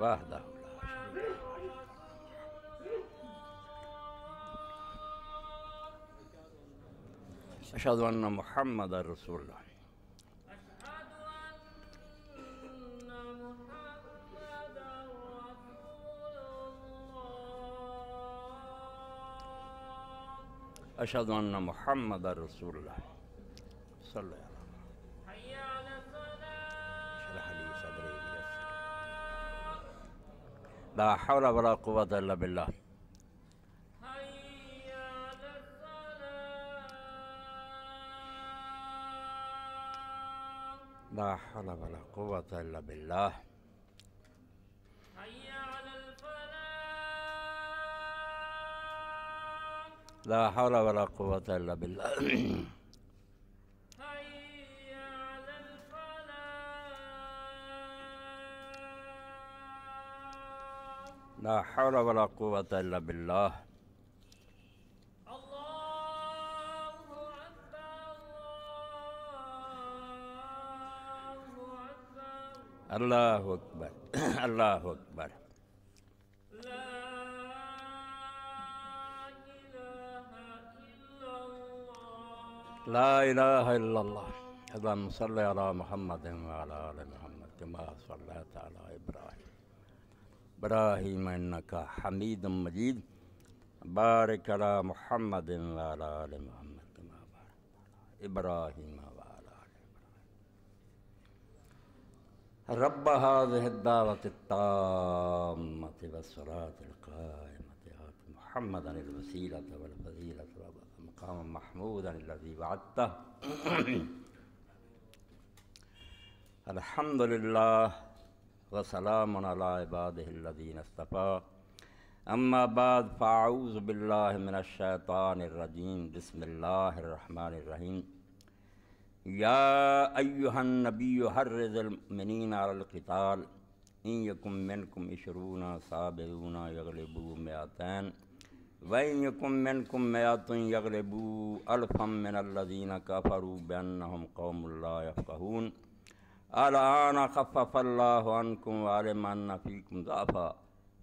وحده لا شريك أشهد أن محمدا رسول الله أشهد أن محمدا رسول الله صلى الله عليه وسلم لا حول ولا قوة إلا بالله لا حول ولا قوة إلا بالله حي على الفلاح لا حول ولا قوة إلا بالله لا حول ولا قوة إلا بالله الله أكبر الله أكبر الله أكبر لا إله إلا الله اللهم صل على محمد وعلى آل محمد كما صليت على إبراهيم إبراهيم إنك حميد مجيد بارك على محمد وعلى آل محمد كما بارك إبراهيم وعلى آل رب هذه الدعوة التامة والصلاة القائمة آت محمدا الوسيلة والفضيلة ومقاما محمودا الذي وعدته الحمد لله वसलाम इबादीनस्तफ़ा अम्माबाद फ़ाऊज़ बिल्लाशैतानरजीम बसमीम या अयुहन नबी हर्रमिन अलकताल इन यकुम मिनकुम इशरून साबरूना यगलबू मयातैन वइन यकुम मिनकुम मयातुन यगलबू अलफ़म मिनल्लजीन कफ़रू बन हम कौमल्ला फ़हून अलाना खफ़ल्लाकुम आलमान फ़ीकुम ज़ाफ़ा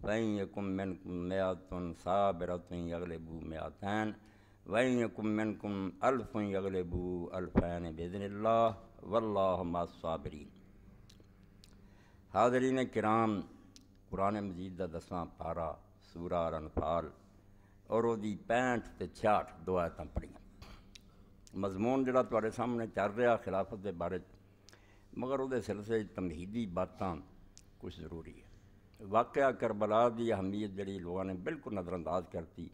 वहीं यकुम मिन कुम मैतन साबरतन यगलबू मैतन वहीं यकुम मिन कुम अल्फ़ यगलबू अल्फ़ैन बेदनल्ला वल्ला साबरीन हाजरीन कराम कुरान मजीद का दसवां पारा सूरा रनफाल और पैंठ तो छियाठ दो आयत पढ़िया मजमून जोड़ा थोड़े सामने चल रहा खिलाफत के बारे मगर वो सिलसिले तमहीदी बात कुछ जरूरी है वाकया करबला की अहमियत जी लोगों ने बिल्कुल नज़रअंदाज करती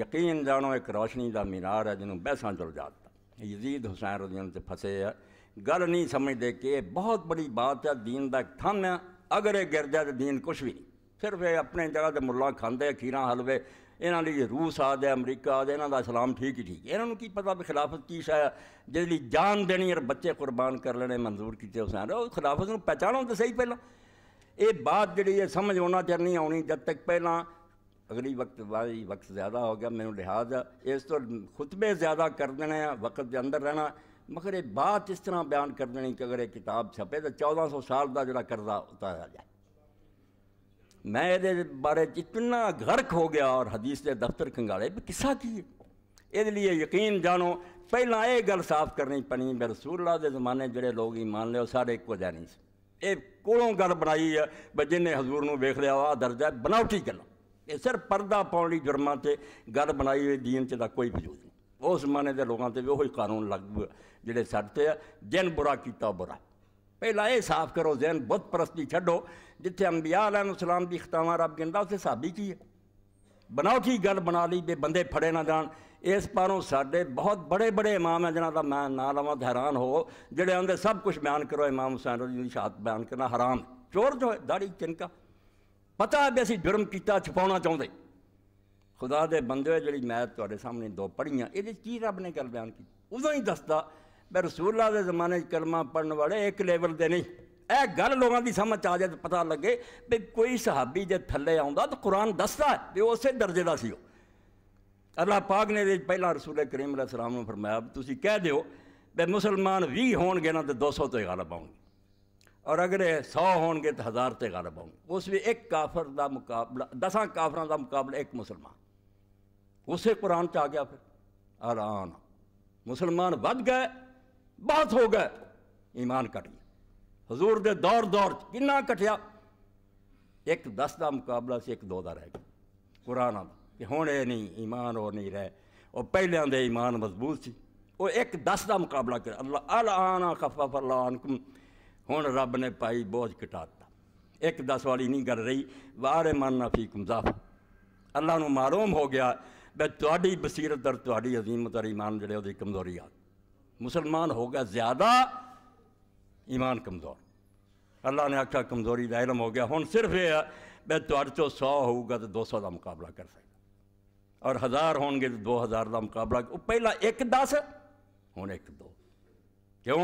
यकीन जानो एक रोशनी का मीनार है जिन्होंने बहसा जुड़ जाता यजीद हुसैन रोजन से फसे है गल नहीं समझते कि बहुत बड़ी बात है दीन का एक थम है अगर यह गिर जाए तो दीन कुछ भी नहीं सिर्फ ये अपने जगह से मुला खाते खीर हलवे ਇਹਨਾਂ ਲਈ ਰੂਸ ਆਦ ਹੈ ਅਮਰੀਕਾ ਆਦ ਇਹਨਾਂ ਦਾ ਇਸਲਾਮ ਠੀਕ ਹੀ ਠੀਕ ਇਹਨਾਂ ਨੂੰ ਕੀ ਪਤਾ ਵੀ ਖਿਲਾਫਤ ਕੀ ਸ਼ਾਇ ਜਿਹਦੇ ਲਈ ਜਾਨ ਦੇਣੀ ਔਰ ਬੱਚੇ ਕੁਰਬਾਨ ਕਰ ਲੈਣੇ ਮਨਜ਼ੂਰ ਕੀਤੇ ਹੁਸੈਨ ਉਹ ਖਿਲਾਫਤ ਨੂੰ ਪਹਿਚਾਣੋ ਤਾਂ ਸਹੀ ਪਹਿਲਾਂ ਇਹ ਬਾਤ ਜਿਹੜੀ ਹੈ ਸਮਝ ਆਉਣਾ ਚਿਰ ਨਹੀਂ ਆਉਣੀ ਜਦ ਤੱਕ ਪਹਿਲਾਂ ਅਗਲੀ ਵਕਤ ਵਾਲੀ ਵਕਤ ਜ਼ਿਆਦਾ ਹੋ ਗਿਆ ਮੈਨੂੰ ਲਿਹਾਜ਼ ਇਸ ਤੋਂ ਖੁਤਬੇ ਜ਼ਿਆਦਾ ਕਰ ਦੇਣੇ ਆ ਵਕਤ ਦੇ ਅੰਦਰ ਰਹਿਣਾ ਮਗਰ ਇਹ ਬਾਤ ਇਸ ਤਰ੍ਹਾਂ ਬਿਆਨ ਕਰ ਦੇਣੀ ਕਿ ਅਗਰ ਇਹ ਕਿਤਾਬ ਛਪੇ ਤਾਂ 1400 ਸਾਲ ਦਾ ਜਿਹੜਾ ਕਰਜ਼ਾ ਉਤਾਰਿਆ ਜਾਏ मैं बारे इतना गर्क हो गया और हदीस के दफ्तर कंगाले भी किस्सा की इसलिए यकीन जानो ਪਹਿਲਾਂ ਇਹ ਗੱਲ ਸਾਫ਼ ਕਰਨੀ ਪਣੀ ਮੇਰੇ ਰਸੂਲullah ਦੇ ਜ਼ਮਾਨੇ ਜਿਹੜੇ ਲੋਕ ਈਮਾਨ ਲਿਓ ਸਾਰੇ ਇੱਕੋ ਜਿਹਾ ਨਹੀਂ ਸੀ ਇਹ ਕੋਲੋਂ ਗੱਲ ਬਣਾਈ ਆ ਬਈ ਜਿਹਨੇ ਹਜ਼ੂਰ ਨੂੰ ਵੇਖ ਲਿਆ ਆ ਦਰਜਾ ਬਣਾਉਟੀ ਗੱਲਾਂ ਇਹ ਸਿਰਫ ਪਰਦਾ ਪਾਉਣ ਲਈ ਜੁਰਮਾਂ ਤੇ ਗੱਲ ਬਣਾਈ ਹੋਈ ਦੀਨ ਚ ਦਾ ਕੋਈ ਵਜੂਦ ਨਹੀਂ ਉਸ ਜ਼ਮਾਨੇ ਦੇ ਲੋਕਾਂ ਤੇ ਵੀ ਉਹੀ ਕਾਨੂੰਨ ਲੱਗ ਜਿਹੜੇ ਸਾਡੇ ਤੇ ਆ ਜਿਨ ਬੁਰਾ ਕੀਤਾ ਬੁਰਾ ਪਹਿਲਾਂ ਇਹ ਸਾਫ਼ ਕਰੋ ਜ਼ਹਿਨ ਬੁੱਤ ਪ੍ਰਸਤੀ ਛੱਡੋ ਜਿੱਥੇ ਅੰਬਿਆ ਸਲਾਮ ਦੀ ਖਤਾਮਾ ਰੱਬ ਕਹਿੰਦਾ ਉਸੇ ਸਾਬੀ ਕੀ ਹੈ ਬਣਾਓ ਕੀ ਗੱਲ ਬਣਾ ਲਈ ਬੇ ਬੰਦੇ ਫੜੇ ਨਾ ਜਾਣ ਇਸ ਪਾਰੋਂ ਸਾਡੇ ਬਹੁਤ ਬੜੇ ਬੜੇ ਇਮਾਮ ਹੈ ਜਿਨ੍ਹਾਂ ਦਾ ਮੈਂ ਨਾਂ ਲਵਾਂ ਹੈਰਾਨ ਹੋ ਜਿਹੜੇ ਆਂਦੇ ਸਭ ਕੁਝ ਬਿਆਨ ਕਰੋ ਇਮਾਮ ਹੁਸੈਨ ਰਜ਼ੀ ਦੀ ਸ਼ਹਾਦਤ ਬਿਆਨ ਕਰਨਾ ਹਰਾਮ ਚੋਰ ਜੋ ਦਾੜੀ ਚਿੰਕਾ ਪਤਾ ਹੈ ਵੀ ਅਸੀਂ ਜੁਰਮ ਕੀਤਾ ਛਪਾਉਣਾ ਚਾਹੁੰਦੇ ਖੁਦਾ ਦੇ ਬੰਦੇ ਜਿਹੜੀ ਮੈਂ ਤੁਹਾਡੇ ਸਾਹਮਣੇ ਦੋ ਪੜੀਆਂ ਇਹਦੇ ਕੀ ਰੱਬ ਨੇ ਗੱਲ ਬਿਆਨ ਕੀਤੀ ਉਦੋਂ ਹੀ ਦੱਸਦਾ मैं रसूला के जमाने कलमा पढ़ने वाले एक लेवल दे नहीं यह गल लोगों की समझ आ जाए तो पता लगे भी कोई सहाबी जो थले आ तो कुरान दसता तो उस दर्जे का सी अल्लाह पाक ने पहला रसूले करीम सलाम फरमाया तुम कह दौ बे मुसलमान भी हो गए ना तो दो सौ तो गल पाऊंगे और अगर सौ हो गए तो हज़ार से गल पाऊंगे उस भी एक काफर का मुकाबला दसा काफर का मुकाबला एक मुसलमान उस कुरान च आ गया फिर आरान मुसलमान बद गए बहुत हो गए ईमान कटी हजूर दे दौर दौर किन्ना कटिया एक दस का मुकाबला से एक दो का रह गया कुरान कि हूँ ये नहीं ईमान और नहीं रहे और पहलियां दे ईमान मजबूत से वह एक दस का मुकाबला कर अल्लाह अल आना खफा फलानकुम हूँ रब ने पाई बोझ कटाता एक दस वाली नहीं कर रही वारे ना फी कमजाफ अल्लाह मालूम हो गया बे बसीरत और अजीमत और ईमान जोड़े वो कमजोरी आ मुसलमान हो गया ज़्यादा ईमान कमज़ोर अल्लाह ने आख्या कमज़ोरी का इलम हो गया हूँ सिर्फ ये है मैं थोड़े चो सौ होगा तो दो सौ का मुकाबला कर सकता और हज़ार गए तो दो हज़ार का मुकाबला पहला एक दस हूँ एक दो क्यों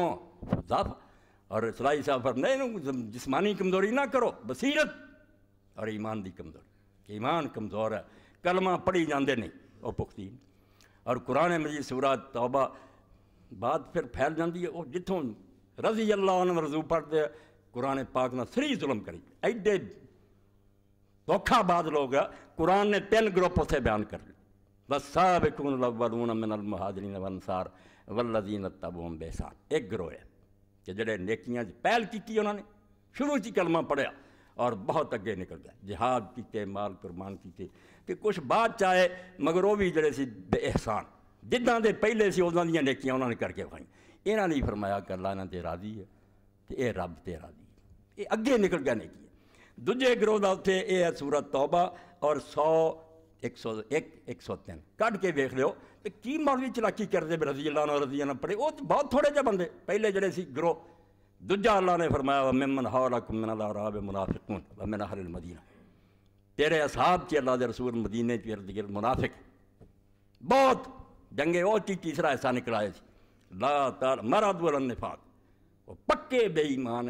जफ और सलाई साहब पर नहीं जिसमानी कमज़ोरी ना करो बसीरत और ईमान की कमज़ोरी ईमान कमज़ोर है कलमा पढ़ी जाते नहीं और पुख्ती और कुरान मजीद सूरा तौबा बात फिर फैल जाती है और जितों रजी अल्लाह रजू पढ़ते कुरान पाक ने सरी जुलम करी एडे धोखाबाद लोग कुरान ने तीन ग्रुप उसे बयान कर ली बस सब एक मिनल महाजरीन वनसार वल्लजीन तबूम बेसान एक ग्रोह है कि जड़े नेकिया पहल की उन्होंने शुरू से कलमा पढ़िया और बहुत अगे निकल गया जिहाद किए माल कुरबान तो कुछ बाद चाहे मगर वह भी जड़े से बेहसान जिदा के पहले से उदा दिया नेकिया उन्होंने करके खाई इन्होंने ही फरमाया ला इन्हों राजी है तो यह रब तेरा दी ये अगे निकल गया नेकी है दूजे ग्रोह का उत्थे यह है सूरत तौबा और सौ एक सौ एक एक सौ तीन कट के वेख लियो तो की भी चलाकी करते रजी अल्लाह रजी अल्लाह पढ़े वह बहुत थोड़े जे बंदे पहले जड़े से ग्रोह दूजा अल्लाह ने फरमाया मेमन हाला कुमन अला राब मुनाफिक मेन हर मदीना तेरे असाब च अल्लाह के रसूल मदीने च इर्द गिर्द मुनाफिक बहुत जंग ओती तीसरा हिस्सा निकला है लगातार मरद निफाक वो पक्के बेईमान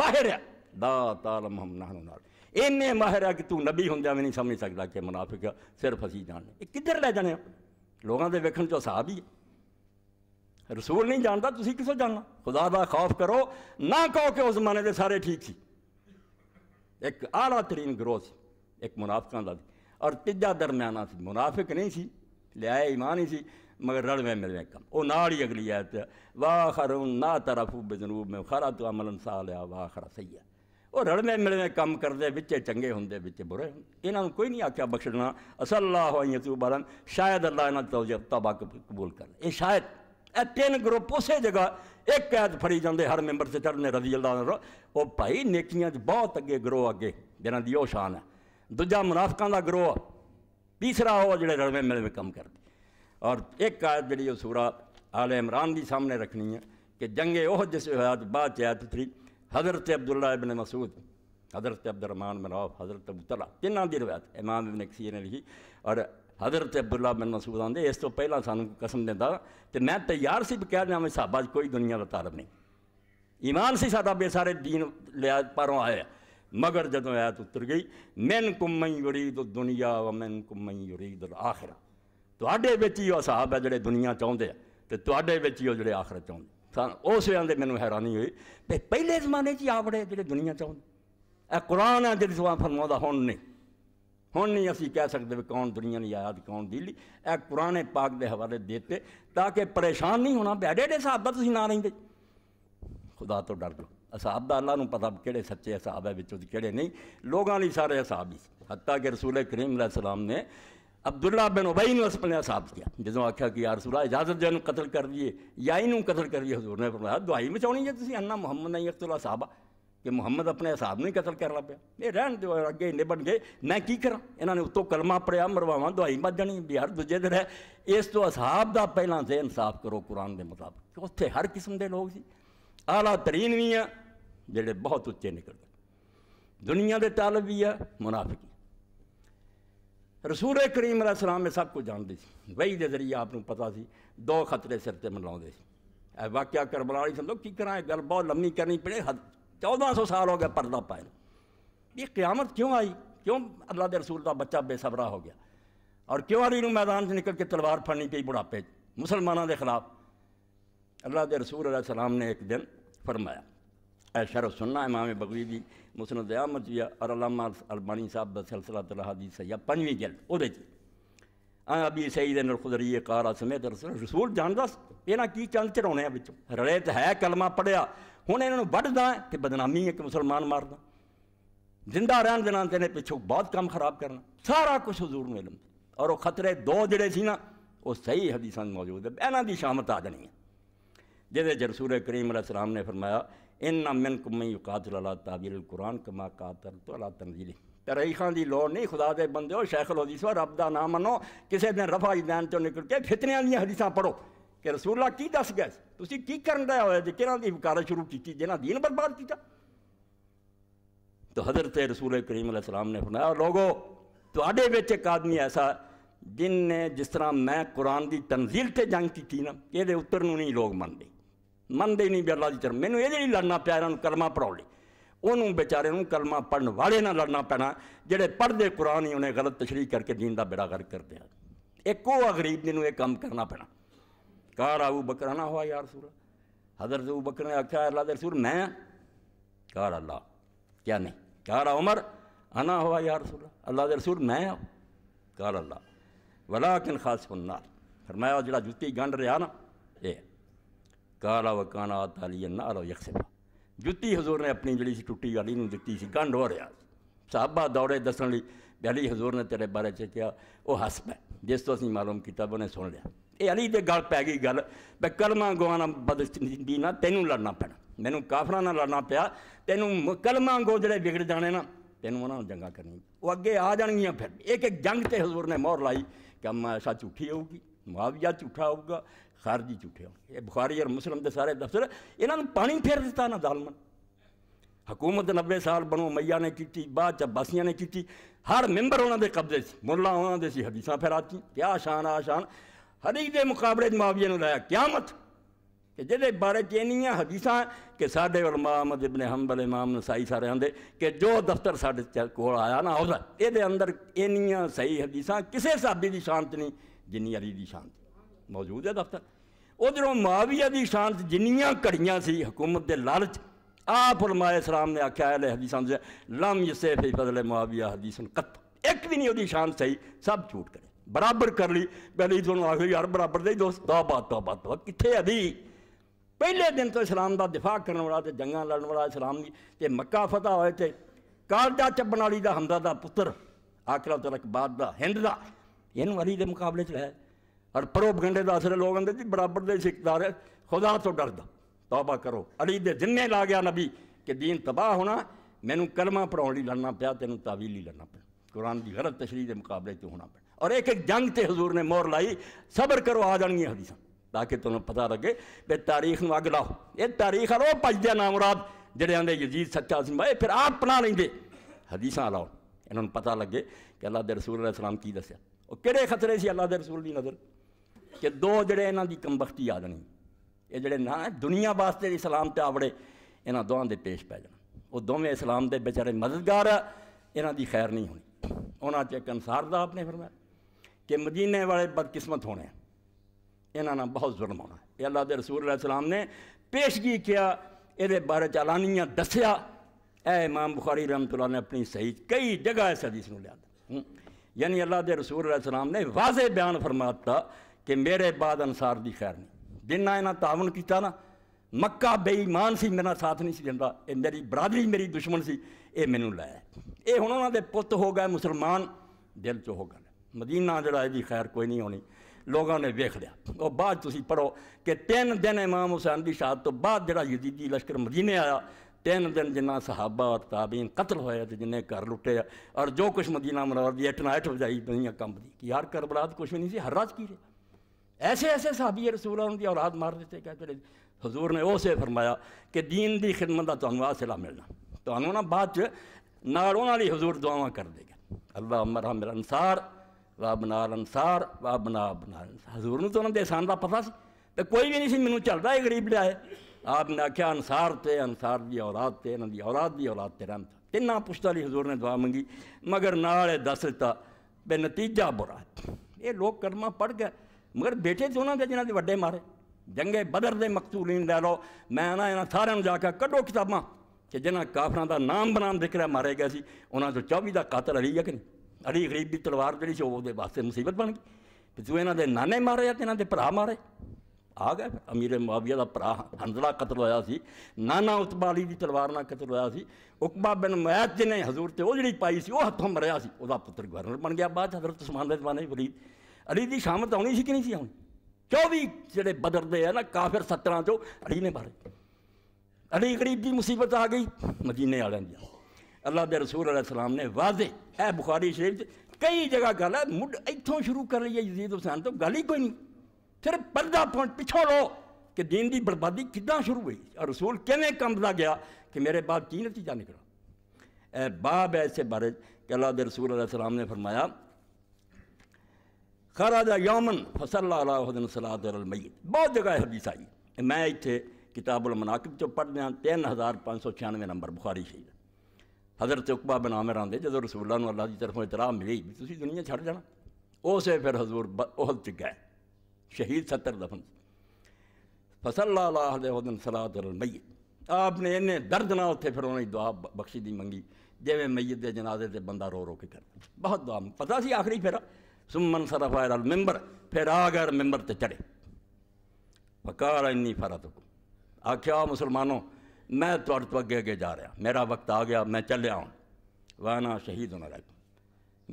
माहिर है लगातार हम नानो इन्ने माहिर है कि तू नबी हों भी नहीं समझ सकता कि मुनाफिक सिर्फ असी जाने किधर ले जाने लोगों के वेखन चो साहब ही है रसूल नहीं जानता तुम किसों जानना खुदा का खौफ करो ना कहो कि उस जमाने के सारे ठीक सी एक आला तरीन ग्रोह से एक मुनाफिका का और तीजा दरम्याना मुनाफिक नहीं सी लिया ईमान ही सी मगर रलवें मिलवें कम वो ना ही अगली आयत वाह खरुण ना तरफू बेजनूब में खरा तो अमलन सा लिया वाह खरा सही है वह रलवें मिलवें कम करते बिचे चंगे होंगे बिचे बुरे इन्होंने कोई नहीं आख्या बख्शना असल असल्ला बलन शायद अल्लाह इन्होंने तो तबाक कबूल कर ये शायद ए तीन ग्रुप उस जगह एक ऐत फड़ी जाते हर मैंबर से चढ़ने रजी अल्लाह वो भाई नेकिया बहुत अगे ग्रोह अगे जिन्हें शान है दूजा मुनाफकों का ग्रोह तीसरा हो जो रल ਮਿਲਵੇਂ कम ਕਰਦੀ ਔਰ ਇੱਕ ਆਇਤ ਜਿਹੜੀ ਉਹ ਸੂਰਾ ਆਲ ਇਮਰਾਨ ਦੀ ਸਾਹਮਣੇ ਰੱਖਣੀ ਹੈ ਕਿ ਜੰਗੇ ਉਹ ਜਿਸ ਆਇਤ ਬਾਅਦ ਚ ਆਇਤ ਉਤਰੀ ਹਜ਼ਰਤ ਅਬਦੁੱਲਾ हज़रत अब्दुलरमान बिन औफ हज़रत अब्दुल्ला तिना तिन्हों की रवायत इमाम इबन कसीर ने लिखी और हज़रत अब्दुल्ला बिन मसूद आते इस तो पहला सानू कसम देता तो मैं तैयार से कह दिया मैं साहबा कोई दुनिया का तारब नहीं ईमान से साढ़ा बेसारे दीन लिया परों आया मगर जदों आयत उतर गई मैन कुमई युरीद दुनिया व मैन कुमई युरीद आखिरा ਤੁਹਾਡੇ ਵਿੱਚ ਹੀ ਉਹ ਸਾਹਬ ਹੈ ਜਿਹੜੇ ਦੁਨੀਆ ਚਾਹੁੰਦੇ ਆ ਤੇ ਤੁਹਾਡੇ ਵਿੱਚ ਹੀ ਉਹ ਜਿਹੜੇ ਆਖਰਤ ਚਾਹੁੰਦੇ ਤਾਂ ਉਸ ਵੇਲੇ ਦੇ ਮੈਨੂੰ ਹੈਰਾਨੀ ਹੋਈ ਤੇ ਪਹਿਲੇ ਜ਼ਮਾਨੇ 'ਚ ਆਵੜੇ ਜਿਹੜੇ ਦੁਨੀਆ ਚਾਹੁੰਦੇ ਇਹ ਕੁਰਾਨ ਆ ਜਿਹੜੀ ਸੁਆ ਫਰਮਾਉਂਦਾ ਹੁਣ ਨਹੀਂ ਹੁਣ ਨਹੀਂ ਅਸੀਂ ਕਹਿ ਸਕਦੇ ਵੀ ਕੌਣ ਦੁਨੀਆ ਨੂੰ ਯਾਦ ਕੌਣ ਦਿੱਲੀ ਇਹ ਕੁਰਾਨੇ ਪਾਕ ਦੇ ਹਵਾਲੇ ਦਿੱਤੇ ਤਾਂ ਕਿ ਪਰੇਸ਼ਾਨ ਨਹੀਂ ਹੋਣਾ ਬੈਡੇ ਦੇ ਹਿਸਾਬ ਦਾ ਤੁਸੀਂ ਨਾ ਰਹਿੰਦੇ ਖੁਦਾ ਤੋਂ ਡਰ ਜਾਓ असाब का अल्लाह पता कि सच्चे हिसाब है बच्चों के नहीं लोगों ਲੋਕਾਂ सारे हिसाब ही हत्या कि रसूल करीम सलाम ने अब्दुल्ला बिन उबई ने अपने हिसाब किया जो आख्या कि यार सुरा इजाजत जैन कतल कर दिए या इनू कतल करिए हजूर ने फरमाया दुआई मचाई है तुम अन्ना मुहम्मद नहीं अख्तला साहबा कि मुहम्मद अपने हिसाब नहीं कतल कर पाया ये रहन दो अगे निबन गए मैं की करा इन्होंने उत्तों कलमा पड़िया मरवाव दुआई बच भी हर दूजे दिन है इस तो हिसाब का पहला से इंसाफ करो कुरान के मुताबिक उत्थे हर किस्म के लोग से आला तरीन भी है जेड़े बहुत उच्चे निकलते दुनिया के ਦੇ भी है मुनाफिक रसूल करीम सलाम में सब कुछ जानते वही के जरिए आपको पता से दो खतरे सिर से मिलाते कर वाक्य करबला समझो की करा गल बहुत लम्मी करनी पड़े हद चौदह सौ साल हो गया परदा पाए ये क्यामत क्यों आई क्यों अल्लाह के रसूल का बच्चा बेसबरा हो गया और क्यों रही मैदान से निकल के तलवार फड़नी पी बुढ़ापे मुसलमानों के खिलाफ अल्लाह के रसूल सलाम ने एक दिन फरमाया शर सुनना इमाम बगवी जी मुसनद अहमद जी और अलामा अलबानी साहब सिलसिला तलादीस पंजी जल वे अभी सही दिन खुदरी कार समेत रसूल जानता इन्हें की चंद चढ़ाने बच्चों रले तो है कलमा पढ़िया हूँ इन्हों बढ़ा है तो बदनामी एक मुसलमान मारना जिंदा रहन देना तेने पिछु बहुत कम खराब करना सारा कुछ हजूर मिलन और खतरे दो जड़े से ना वो सही हदीसा मौजूद है इन्हों की शामत आ जानी है जैसे जरसूर रसूल करीम सलाम ने फरमाया इन ना मिन कुमई कातल अला ताबील कुरान कमा कातल तो अला तनजीली तरई की लौड़ नहीं खुदा के बंदे हो शैखल हदीस रब का ना मनो किसी दिन रफा दैन चो निकल के फितनिया दया हदीसा पढ़ो कि रसूला की दस गए तुम की कर रहा हो कि शुरू की जिन्हें दीन बर्बाद किया तो हजरत रसूल करीम सलाम ने फरमाया लोगो थोड़े बच्चे एक आदमी ऐसा जिनने जिस तरह मैं कुरान की तनजील से जंग की ना ये उत्तर नहीं लोग मनते मनते नहीं बिरला चर मैं ये नहीं लड़ना पै इन कलमा पढ़ाने उन्होंने बेचारे कलमा पढ़ने वाले ना लड़ना पैना जेडे पढ़ते कुरान ही उन्हें गलत तशरी करके दीन का बेड़ा गर्क कर दिया एक गरीब जिन एक काम करना पैना कार आऊ बकरा ना हुआ यार सुर हजरत ऊ बकर ने आख्या अल्लाह दे सुर मैं कार अल्लाह क्या नहीं कार आ उमर आना हुआ यार सुर अल्लाह दे सुर मैं कार अल्लाह वाला किन खास फरमाया जरा जुत्ती गंढ रहा ना ਕਾਲਾ ਵਕਾਨਾ ਤਾਲੀਆ ਨਾਲੋ ਯਖਸਫਾ ਜੁੱਤੀ ਹਜ਼ੂਰ ਨੇ ਆਪਣੀ ਜਿਹੜੀ ਸੀ ਟੁੱਟੀ ਵਾਲੀ ਨੂੰ ਦਿੱਤੀ ਸੀ ਗੰਢ ਹੋ ਰਿਹਾ ਸਾਹਬਾ ਦੌੜੇ ਦੱਸਣ ਲਈ ਅਲੀ ਹਜ਼ੂਰ ਨੇ ਤੇਰੇ ਬਾਰੇ ਚ ਕਿਹਾ ਉਹ ਹੱਸ ਪੈ ਜਿਸ ਤੋਂ ਅਸੀਂ ਮਾਲੂਮ ਕੀਤਾ ਉਹਨੇ ਸੁਣ ਲਿਆ ਇਹ ਅਲੀ ਦੇ ਗਲ ਪੈ ਗਈ ਗੱਲ ਬੇ ਕਲਮਾ ਗਵਾਣਾ ਬਦਸਤੀ ਨਾ ਤੈਨੂੰ ਲੜਨਾ ਪੈਣਾ ਮੈਨੂੰ ਕਾਫਰਾਂ ਨਾਲ ਲੜਨਾ ਪਿਆ ਤੈਨੂੰ ਕਲਮਾ ਗੋ ਜਿਹੜੇ ਵਿਗੜ ਜਾਣੇ ਨਾ ਤੈਨੂੰ ਉਹਨਾਂ ਨੂੰ ਜੰਗਾ ਕਰਨੀ ਉਹ ਅੱਗੇ ਆ ਜਾਣਗੀਆਂ ਫਿਰ ਇੱਕ ਇੱਕ ਜੰਗ ਤੇ ਹਜ਼ੂਰ ਨੇ ਮੋਹਰ ਲਾਈ ਕਿ ਅਮਾ ਐਸਾ ਝੂਠੀ ਹੋਊਗੀ मुआवजा झूठा होगा खारजी झूठे हो बुखारी और मुस्लिम के सारे दफ्तर इन्होंने पानी फेर दिता ना दालमन हकूमत नब्बे साल बनो मैया ने की बाद चब्बासिया ने की हर मैंबर उन्होंने कब्जे से मुला उन्होंने से हदीसा फैराती क्या शान आ शान हरी के मुकाबले मुआवजे ने लाया क्या मत कि जेद बारे चनिया हदीसा कि साढ़े और मामद हम बल इमाम नसाई सारे आते कि जो दफ्तर साढ़े को आया ना उस अंदर इन सही हदीसा किसी हिसाबी की शांत नहीं ਜਿੰਨੀ ਅਲੀ ਦੀ ਸ਼ਾਨ ਮੌਜੂਦ ਹੈ ਦਫ਼ਤਰ ਉਧਰੋਂ ਮਾਵੀਆ ਦੀ ਸ਼ਾਨ ਜਿੰਨੀਆਂ ਘੜੀਆਂ ਸੀ ਹਕੂਮਤ ਦੇ ਲਾਲਚ ਆਪ ਉਲਮਾਏ ਇਸਲਾਮ ਨੇ ਆਖਿਆ ਹੈ ਲੈ ਹਦੀਸਾਂ ਦੇ ਲਮ ਯਸੇ ਫੀ ਫਜ਼ਲ ਮਾਵੀਆ ਹਦੀਸਨ ਕਤ ਇੱਕ ਵੀ ਨਹੀਂ ਉਹਦੀ ਸ਼ਾਨ ਸਹੀ ਸਭ ਝੂਠ ਕਰੇ ਬਰਾਬਰ ਕਰ ਲਈ ਪਹਿਲੇ ਹੀ ਤੁਹਾਨੂੰ ਆਖੋ ਯਾਰ ਬਰਾਬਰ ਦੇ ਦੋਸਤ ਤੋਬਾ ਤੋਬਾ ਤੋਬਾ ਕਿੱਥੇ ਅਦੀ ਪਹਿਲੇ ਦਿਨ ਤੋਂ ਇਸਲਾਮ ਦਾ ਦਿਫਾع ਕਰਨ ਵਾਲਾ ਤੇ ਜੰਗਾਂ ਲੜਨ ਵਾਲਾ ਇਸਲਾਮ ਦੀ ਤੇ ਮੱਕਾ ਫਤਹ ਹੋਏ ਤੇ ਕਾਲਜਾ ਚੱਬਣ ਵਾਲੀ ਦਾ ਹਮਦਾ ਦਾ ਪੁੱਤਰ ਆਖਰਾ ਤਲਕ ਬਾਦ ਦਾ ਹਿੰਦ ਦਾ इन वरी के मुकाबले है और परोप घंटे दस रहे लोग आते जी बराबर दे सिकदार है खुदा तो डरद तौबा करो अली दे जिन्हें ला गया नबी कि दीन तबाह होना मैनू कलमा पढ़ाने लड़ना पाया तेन तावील ही लड़ना पा कुरान की गलत तशरी के मुकाबले तो होना पड़ा और एक एक जंग से हजूर ने मोर लाई सबर करो आ जाएंगी हदीसा ताकि तुम्हें पता लगे बे तारीख में अग लाओ ये तारीख और भजदा नामराद जड़े यजीद सच्चा सिंह भाई फिर आप अपना लेंगे हदीसा लाओ इन्होंने पता लगे कि अल्लाह दे रसूल सलाम की दसिया वह कि खतरे से अल्लाह के रसूल की नज़र कि दो जड़े इन्ह की कमबख्ती आ जानी ये जड़े ना दुनिया वास्ते इस्लाम त आवड़े इन दोवे पेश पै जाना वो दोवें इस्लाम के बेचारे मददगार इन्हों की नहीं होनी उन्होंने एक अंसार साहब ने मैं कि मदीने वाले बदकिस्मत होने इन्हों बहुत जुर्म होना ये अल्लाह के रसूल सलाम ने पेशगी किया ये बारे चलानिया दसिया ए इमाम बुखारी रमतुल्ला ने अपनी सही कई जगह इस हदीस में लिया यानी अल्लाह के रसूल सलाम ने वाजे बयान फरमाता कि मेरे बाद अंसार की खैर नहीं जिन्ना इन्हें तावन किया ना मक्का बेईमान सी मेरा साथ नहीं सी दिता ये मेरी बरादरी मेरी दुश्मन से यह मैनू लाया हूँ उन्होंने पुत हो गए मुसलमान दिल चो हो गए मदीना जरा खैर कोई नहीं होनी लोगों ने वेख लिया और बाद पढ़ो कि तीन दिन इमाम हुसैन की शहादत तो बाद जरा यजीदी लश्कर मदीने आया ਤਿੰਨ दिन जिन्ना सहाबा और ताबीन कतल ਹੋਇਆ ਤੇ घर लुटे ਲੁੱਟੇ जो ਜੋ ਕੁਛ ਮਦੀਨਾ ਮਨਵਰ ਦੀ ਇਟਨਾਇਟ ਵਜਾਈ दी ਕੰਬਦੀ ਕਿ ਯਾਰ ਕਰਬਲਾਤ ਕੁਛ ਵੀ ਨਹੀਂ ਸੀ ਹਰ ਰਾਜ की ऐसे ऐसे साहबी रसूलों की औलाद मार दिते क्या करे हजूर ने उस फरमाया कि दीन की खिदमत का तुम आसिला मिलना तो ना बाद नालों नाल हजूर दुआव कर देगा अल्लाह अमर हमिर अंसार वाह बनार अंसार वाह बना बना हजूर ने तो उन्होंने एहसान का पता सी तो कोई भी नहीं सी चलता है गरीब लिया है आप ना क्या अनसार थे अंसार की औलाद थे इन्हों की औलाद की औलाद तेरा था तिना पुश्त हजूर ने दुआ मंगी मगर नाल दस दिता बे नतीजा बुरा ये लोग कलमा पढ़ गए मगर बेटे तो उन्होंने जिन्हों व्डे मारे जंगे बदर के मकतूलीन लै लो मैं ना इन्होंने सारे जाकर कढ़ो किताबा कि जिन्हें काफर का नाम बनाम दिख रहा मारे गए सी उन्होंने तो चौबी का कातल अली है कि नहीं अली गरीब की तलवार जी वो वास्ते मुसीबत बन गई तू इन्होंने नाने मारे या तो इन्होंने भरा मारे आ गया अमीर मुआविया का भरा हंजला कतल होया नाना उतबाली की तलवार ना कतल होया उकबा बिन मैद जिन्हें हजूर से वह जी पाई से हथों मरिया पुत्र गवर्नर बन गया बाद हजरत समान जमाने फरीद अली की शामत आनी सी कि नहीं सी आनी चौबी जोड़े बदरते हैं ना काफिर सत्तर चो अली ने मारे अली गरीब की मुसीबत आ गई मदीने वाली अल्लाह के रसूल अल सलाम ने वाजे है बुखारी शरीफ कई जगह गल है मुड इतों शुरू कर रही है यजीद हुसैन तो गल ही कोई नहीं पॉइंट ਪਰਦਾ लो कि दीन की बर्बादी किदा शुरू हुई और रसूल किमें कमदा गया कि मेरे बाद की नतीजा निकला ए बाब है इसे बारे अल्लाह के रसूल सलाम ने फरमाया खरा जा यौमन फसल्लाहदन सलामयत बहुत जगह हदीस आई मैं इतने किताब उल मनाकब चो पढ़ दिया तीन हज़ार पांच सौ छियानवे नंबर बुखारी शहीद हजरत उकबा बना में आते जो रसूलों अल्लाह की तरफों इतराह मिली तुम्हें दुनिया छड़ जाना उस फिर हजूर ओहद च गए शहीद सत्तर दफन फसल्लाहन सलाहमय आप ने इन्हें दर्द ना उत्थे फिर उन्होंने दुआ बख्शी दी मंगी जिमें मैयत के जनाजे से बंदा रो रो के कर बहुत दुआ पता सी आखिरी फेरा सुमन सरफायर मैंबर फिर आ गए मैंबर से चढ़े पकार इन्नी फरा तो आख्या मुसलमानों मैं थोड़े तो अगे अगे जा रहा मेरा वक्त आ गया मैं चलिया हूँ ना शहीद होना रख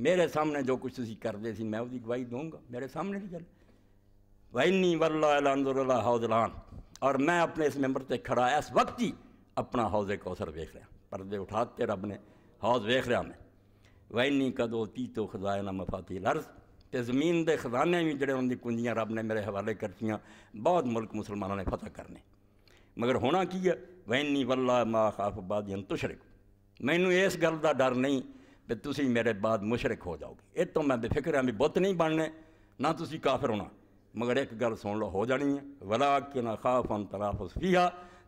मेरे सामने जो कुछ तुम करते मैं वो गवाही दूंगा मेरे सामने नहीं चल वही वल्ला हौज लान और मैं अपने इस मैंबर से खड़ा इस वक्त ही अपना हौज कौसर देख रहा पर उठाते रब ने हौज देख रहा मैं वही कदो ती तो खजाए ना मफाती लर्ज तो जमीन के खजाने भी जोड़े उनकी कुंजियाँ रब ने मेरे हवाले दी बहुत मुल्क मुसलमानों ने फतह करने मगर होना की है वैनी वल्ला मा खाफ बादियन तुशरक मैनू इस गल का डर नहीं भी तुम मेरे बाद मुशरक हो जाओगे ये तो मैं बेफिक्र भी बुत नहीं बनने ना तो काफिर होना मगर एक गल सुन लो हो जानी है वला कि ना खाफ अंतराफिया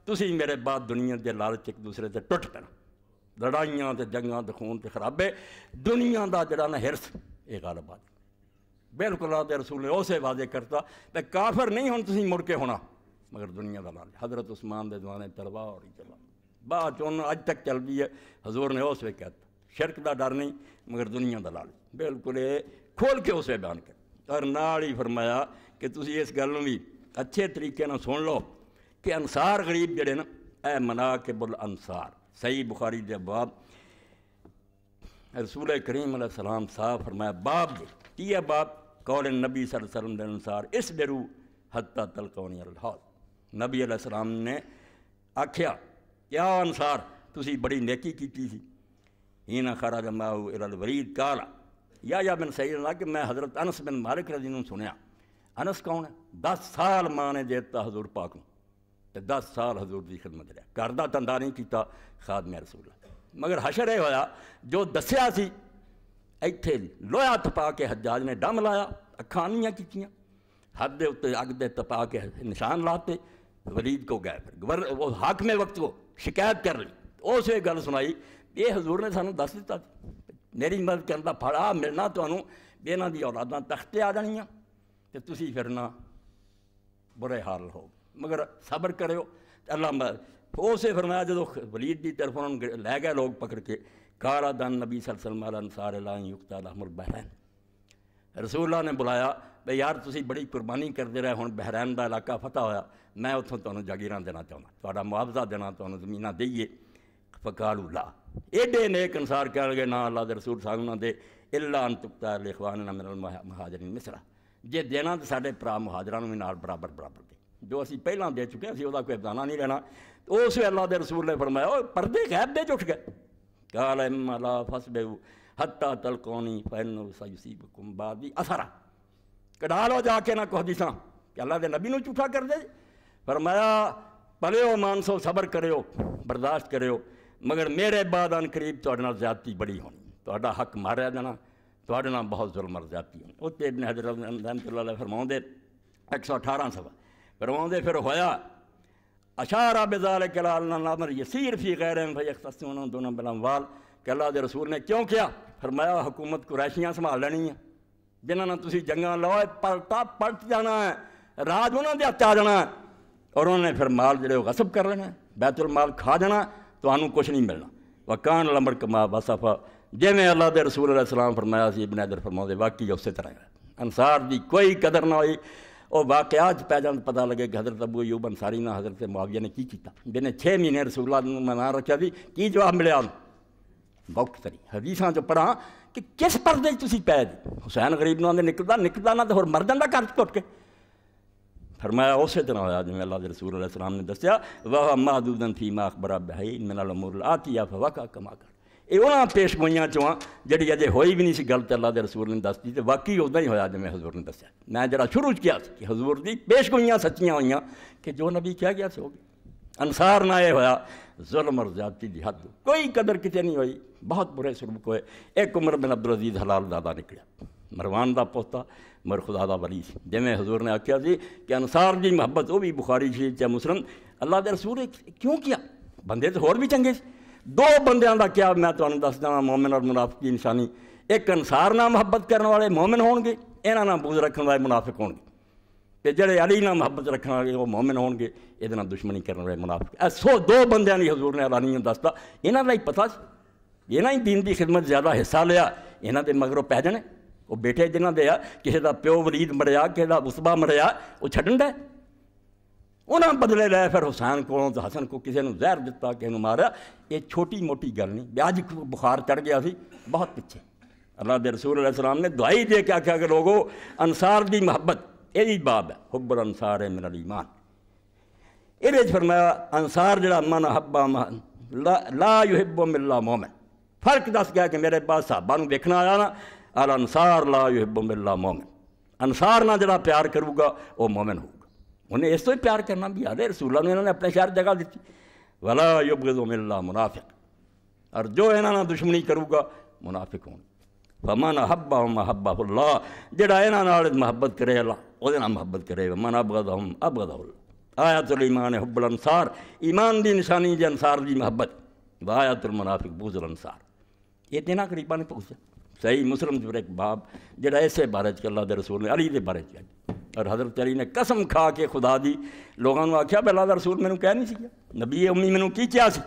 तुम मेरे बाद दुनिया के लालच एक दूसरे से टुट पैन लड़ाइया तो जंगा तो खून तो खराबे दुनिया का जरा ना हिरस ये गलबात बिल्कुल आते रसूल उस वादे करता तो काफर नहीं हूँ तुम मुड़ के होना मगर दुनिया का लालच हजरत उस्मान के दुआने तलवा और ही चला बाद चुन अज तक चल रही है हजूर ने उस वे कहता शिरक का डर नहीं मगर दुनिया का लालच बिल्कुल खोल के उस बयान कर और ना ही फरमाया कि तुम इस गल भी अच्छे तरीके ਤਰੀਕੇ ਨਾਲ ਸੁਣ ਲਓ ਕਿ ਅਨਸਾਰ ਗਰੀਬ ਜਿਹੜੇ ਨਾ ਇਹ ਮਨਾ ਕੇ ਬੁਲ ਅਨਸਾਰ ਸਹੀ ਬੁਖਾਰੀ रसूल करीम सलाम साहब फरमाया बाप दे है बाप कौल नबी सलम के अनुसार इस डेरू हत्ता तलकौनी अलहाल नबी सलाम ने आख्या क्या अनुसार तुसी बड़ी नेकी की थी ना खरा जमा वरीद काला या या बिन सही ना कि मैं हज़रत अनस बिन मालिक रजी सुनया अनस कौन है दस साल माँ ने देता हजूर पाक तो दस साल हजूर की खिदमत लिया घर का धंधा नहीं किया खाद मैं रसूल मगर हशर यह होया जो दसिया इतने लोहा तपा के हजाज ने डम लाया अखा नहीं कितिया हद के उत्ते अग दे तपा के निशान लाते वरीद को गए गवर वो हाकमे वक्त को शिकायत कर ली उस गल सुनाई ये हजूर ने सू दस दिता मेरी मदद करने का फल आ मिलना तो इन्हों की औलादा तख्ते आ जानियाँ तो तुम फिर बुरे हाल हो मगर सबर करो अला उस फिर जो वलीद की तरफ उन्होंने लै गए लोग पकड़ के काला दन नबी सलसलमार अनुसार युक्ता मुल बहरैन रसूला ने बुलाया भाई यार तुम बड़ी कुरबानी करते रहे हूँ बहरैन का इलाका फतेह होया मैं उतों तुम्हें जागीर देना चाहता थोड़ा मुआवजा देना तुम जमीन देिए फकालू ला एडे नेक अनुसार कह गए ना अल्लाह रसूल साहब उन्होंने इला अंतुक्ता लिखवान मेरा महाजनी मिसरा ਜੇ ਦੇਣਾ ਤਾਂ ਸਾਡੇ ਭਰਾ ਮੁਹਾਜਰਾਂ ਨੂੰ ਵੀ ਨਾਲ ਬਰਾਬਰ ਬਰਾਬਰ ਦੇ ਜੋ ਅਸੀਂ ਪਹਿਲਾਂ ਦੇ ਚੁੱਕੇ ਅਸੀਂ ਉਹਦਾ ਕੋਈ ਬਦਾਨਾ ਨਹੀਂ ਲੈਣਾ ਉਸ ਵੇ ਅੱਲਾ ਦੇ ਰਸੂਲ ਨੇ ਫਰਮਾਇਆ ਉਹ ਪਰਦੇ ਗੈਬ ਦੇ ਉੱਠ ਗਏ ਕਾਲ ਅਲਾ ਫਸਬੂ ਹੱਤਾ ਤਲਕੋਨੀ ਫੈਨੂ ਸਯਸੀਬਕੁਮ ਬਾਦੀ ਅਸਰਾ ਕਢਾ ਲੋ ਜਾ ਕੇ ਨਾ ਕੋ ਹਦੀਸਾਂ ਕਿ ਅੱਲਾ ਦੇ ਨਬੀ ਨੂੰ ਝੂਠਾ ਕਰਦੇ ਫਰਮਾਇਆ ਭਲਿਓ ਮਾਨਸੋ ਸਬਰ ਕਰਿਓ ਬਰਦਾਸ਼ਤ ਕਰਿਓ ਮਗਰ ਮੇਰੇ ਬਾਦ ਅਨ ਕਰੀਬ ਤੁਹਾਡੇ ਨਾਲ ਜ਼ਿਆਦਤੀ ਬੜੀ ਹੋਣੀ ਤੁਹਾਡਾ ਹੱਕ ਮਾਰਿਆ ਜਾਣਾ थोड़े नाल बहुत जुल्म जाती है उत्ते इन हजरत रहमत फरमाते एक सौ अठारह सफा फरमाते फिर होया अशारा बेजाल कलामर यसीर फी कह रहे गैर दोनों वाल कला के रसूल ने क्यों किया फरमाया हुकूमत कुरैशियाँ संभाल लेनी है जिन्होंने तुम जंगा लो पलटा पलट जाना है राज उन्होंने हत्या आ जाना है और उन्होंने फिर माल जो गसब कर लेना है बैतुल माल खा जाना तो कुछ नहीं मिलना वकान लंबड़ कमा बसफा जिमें अल्लाह रसूल सलाम फरमाया से इबन फरमाते वाकई उस तरह है अंसार की कोई कदर ना हुई और वाकयात पै जा तो पता लगे कि हजरत अबू यूब अंसारी ने हजरत मुआविया ने की किया जिन्हें छः महीने रसूला मना रखा भी की जवाब मिले बहुत तरी हदीसा चो पढ़ा कि किस परदे पै जी हुसैन गरीब आते निकलता निकलता ना तो होर मर जाता कद घुट के फरमाया उस तरह होया जिम्मे अल्लाह रसूल सलाम ने दसिया वाह महादूदन थी मा अखबरा बहई मेरा लमूर आती या फवाका कमा कर ਇਹ पेशगोईया ਪੇਸ਼ਗੋਈਆਂ ਚੋਂ ਆ ਜਿਹੜੀ ਅਜੇ ਹੋਈ ਵੀ ਨਹੀਂ ਸੀ ਗਲਤ ਅੱਲਾ ਦੇ ਰਸੂਲ ਨੇ ਦੱਸਦੀ ਤੇ ਵਾਕਈ ਉਦਾਂ ਹੀ ਹੋਇਆ ਜਿਵੇਂ ਹਜ਼ੂਰ ਨੇ ਦੱਸਿਆ ਮੈਂ ਜਿਹੜਾ ਸ਼ੁਰੂ ਚ ਕਿਹਾ ਸੀ ਕਿ ਹਜ਼ੂਰ ਦੀ ਪੇਸ਼ਗੋਈਆਂ ਸੱਚੀਆਂ ਹੋਈਆਂ ਕਿ ਜੋ ਨਬੀ ਕਿਹਾ ਗਿਆ ਸੀ ਹੋ ਅਨਸਾਰ ਨਾ ਇਹ ਹੋਇਆ और ज्यादती की हद कोई कदर कितने नहीं हुई बहुत बुरे स्वरूप हुए एक उम्र बिन अब्दुल अजीज हलाल दादा निकलिया मरवान का पोता मरखुदा का वली जिमें हजूर ने आख्या कि अनुसार जी मुहब्बत वो भी बुखारी शरीफ चाहे मुस्लिम अल्लाह के रसूल क्यों किया बंदे तो होर भी चंगे ਦੋ ਬੰਦਿਆਂ ਦਾ ਕਿਆ ਮੈਂ ਤੁਹਾਨੂੰ ਦੱਸਦਾ ਹਾਂ ਮੂਮਿਨ ਔਰ ਮੁਨਾਫਿਕ ਦੀ ਨਿਸ਼ਾਨੀ ਇੱਕ ਅਨਸਾਰ ਨਾਲ ਮੁਹੱਬਤ ਕਰਨ ਵਾਲੇ ਮੂਮਿਨ ਹੋਣਗੇ ਇਹਨਾਂ ਨਾਲ ਬੂਝ ਰੱਖਣ ਵਾਲੇ ਮੁਨਾਫਿਕ ਹੋਣਗੇ ਤੇ ਜਿਹੜੇ ਅਲੀ ਨਾਲ ਮੁਹੱਬਤ ਰੱਖਣ ਵਾਲੇ ਉਹ ਮੂਮਿਨ ਹੋਣਗੇ ਇਹਦੇ ਨਾਲ ਦੁਸ਼ਮਣੀ ਕਰਨ ਵਾਲੇ ਮੁਨਾਫਿਕ ਸੋ ਦੋ ਬੰਦਿਆਂ ਦੀ ਹਜ਼ੂਰ ਨੇ ਅਲਾਨੀ ਨੂੰ ਦੱਸਦਾ ਇਹਨਾਂ ਦਾ ਹੀ ਪਤਾ ਸੀ ਇਹਨਾਂ ਹੀ دین ਦੀ ਖਿਦਮਤ ਜ਼ਿਆਦਾ ਹਿੱਸਾ ਲਿਆ ਇਹਨਾਂ ਦੇ ਮਗਰੋਂ ਪੈ ਜਾਣੇ ਉਹ ਬੇਟੇ ਜਿਨ੍ਹਾਂ ਦੇ ਆ ਕਿਸੇ ਦਾ ਪਿਓ ਵਲੀਦ ਮਰਿਆ ਕਿਸੇ ਦਾ ਉਸਬਾ ਮਰਿਆ ਉਹ ਛੱਡਣ ਦਾ उन्होंने बदले लै फिर हुसैन को हसन को किसी जहर दिता किसी मारा ये छोटी मोटी गल नहीं अज बुखार चढ़ गया सी बहुत पिछे अल्लाह के रसूल अल्लाम ने दुआई दे के आख्या कि लोगो अंसार की मुहब्बत यही बाब है हुबर अंसार है मेरा ईमान ये मैं अंसार जरा मन हब्बा मह ला ला युहिबो मिल्ला मोमिन फर्क दस गया कि मेरे पास साहबा देखना आया ना अल अंसार ला हिब्बो मिल्ला मोमिन अंसार ना जरा प्यार करेगा वह मोमिन होगा उन्हें ऐसे ही प्यार करना भी आदे रसूला ने इन्होंने अपने शहर जगह दी वाला युग दो मिल्ला मुनाफिक और जो इन्होंने दुश्मनी करूगा मुनाफिक हो फमन हब्बा हम फुल्ला जड़ा इन्होंने मुहब्बत करे अल्लाह वो मुहब्बत करे मन अबगद हम अबगद आयातुल ईमान हब्बल अंसार ईमान की निशानी जे अंसार की मुहब्बत वायातुल मुनाफिक बूजल अंसार ये तेना करीबा ने पहुँचा सही मुसलम एक बाब जरा ऐसे बारे चला अल्लाह के रसूल ने अली के बारे च और हजरत अली ने कसम खा के खुदा दी लोगों को आख्या अल्लाह का रसूल मैंने कह नहीं सीखा नबी उम्मी मैं की क्या सी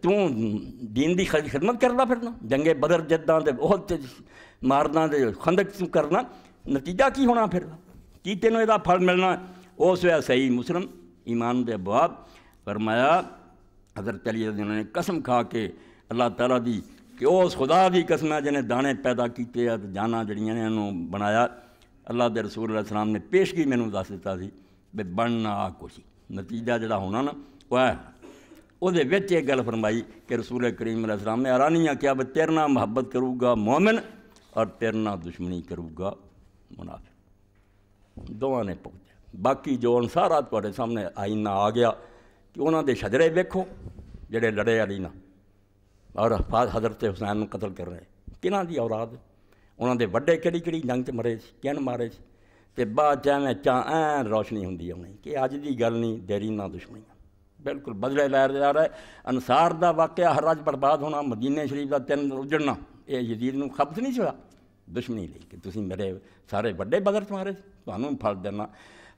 तू दीन की खिदमत करना फिरना जंगे बदर जिदा तो बहुत मारना तो खंदक तू करना नतीजा की होना फिर की तेनों यदा फल मिलना उस वे सही मुस्लिम ईमान के बाद फरमाया हजरत अली ने कसम खा के अल्लाह तला की कि उस खुदा की कसम है जिन्हें दाने पैदा किए जाना जड़िया ने उन्होंने बनाया अल्लाह के रसूल सलाम ने पेशगी मैं दस दिता सी बनना आ कुछ नतीजा जोड़ा होना ना वह वो एक गल फरमाई कि रसूल करीम सलाम ने आरानिया क्या ब तेरना ना मुहब्बत करेगा मोमिन और तेरना दुश्मनी करेगा मुनाफ दोवे ने पुजा बाकी जो अंसारा थोड़े सामने आईना आ गया कि उन्होंने छजरे वेखो जड़े लड़े आई ना और हजरत हुसैन कतल कर रहे कि की औलाद उन्होंने व्डे कि जंग मरे किन मारे तो बाद चैमें चा ऐन रोशनी होंगी आनी कि अज की गल नहीं देरी ना दुश्मनी बिल्कुल बदले लैर जा रहा है अनुसार का वाक्य हर राज बर्बाद होना मदीने शरीफ का तिन उजड़ना यह जजीद न खबत नहीं छोड़ा दुश्मनी ली कि तुम मेरे सारे व्डे बदर मारे तो फल देना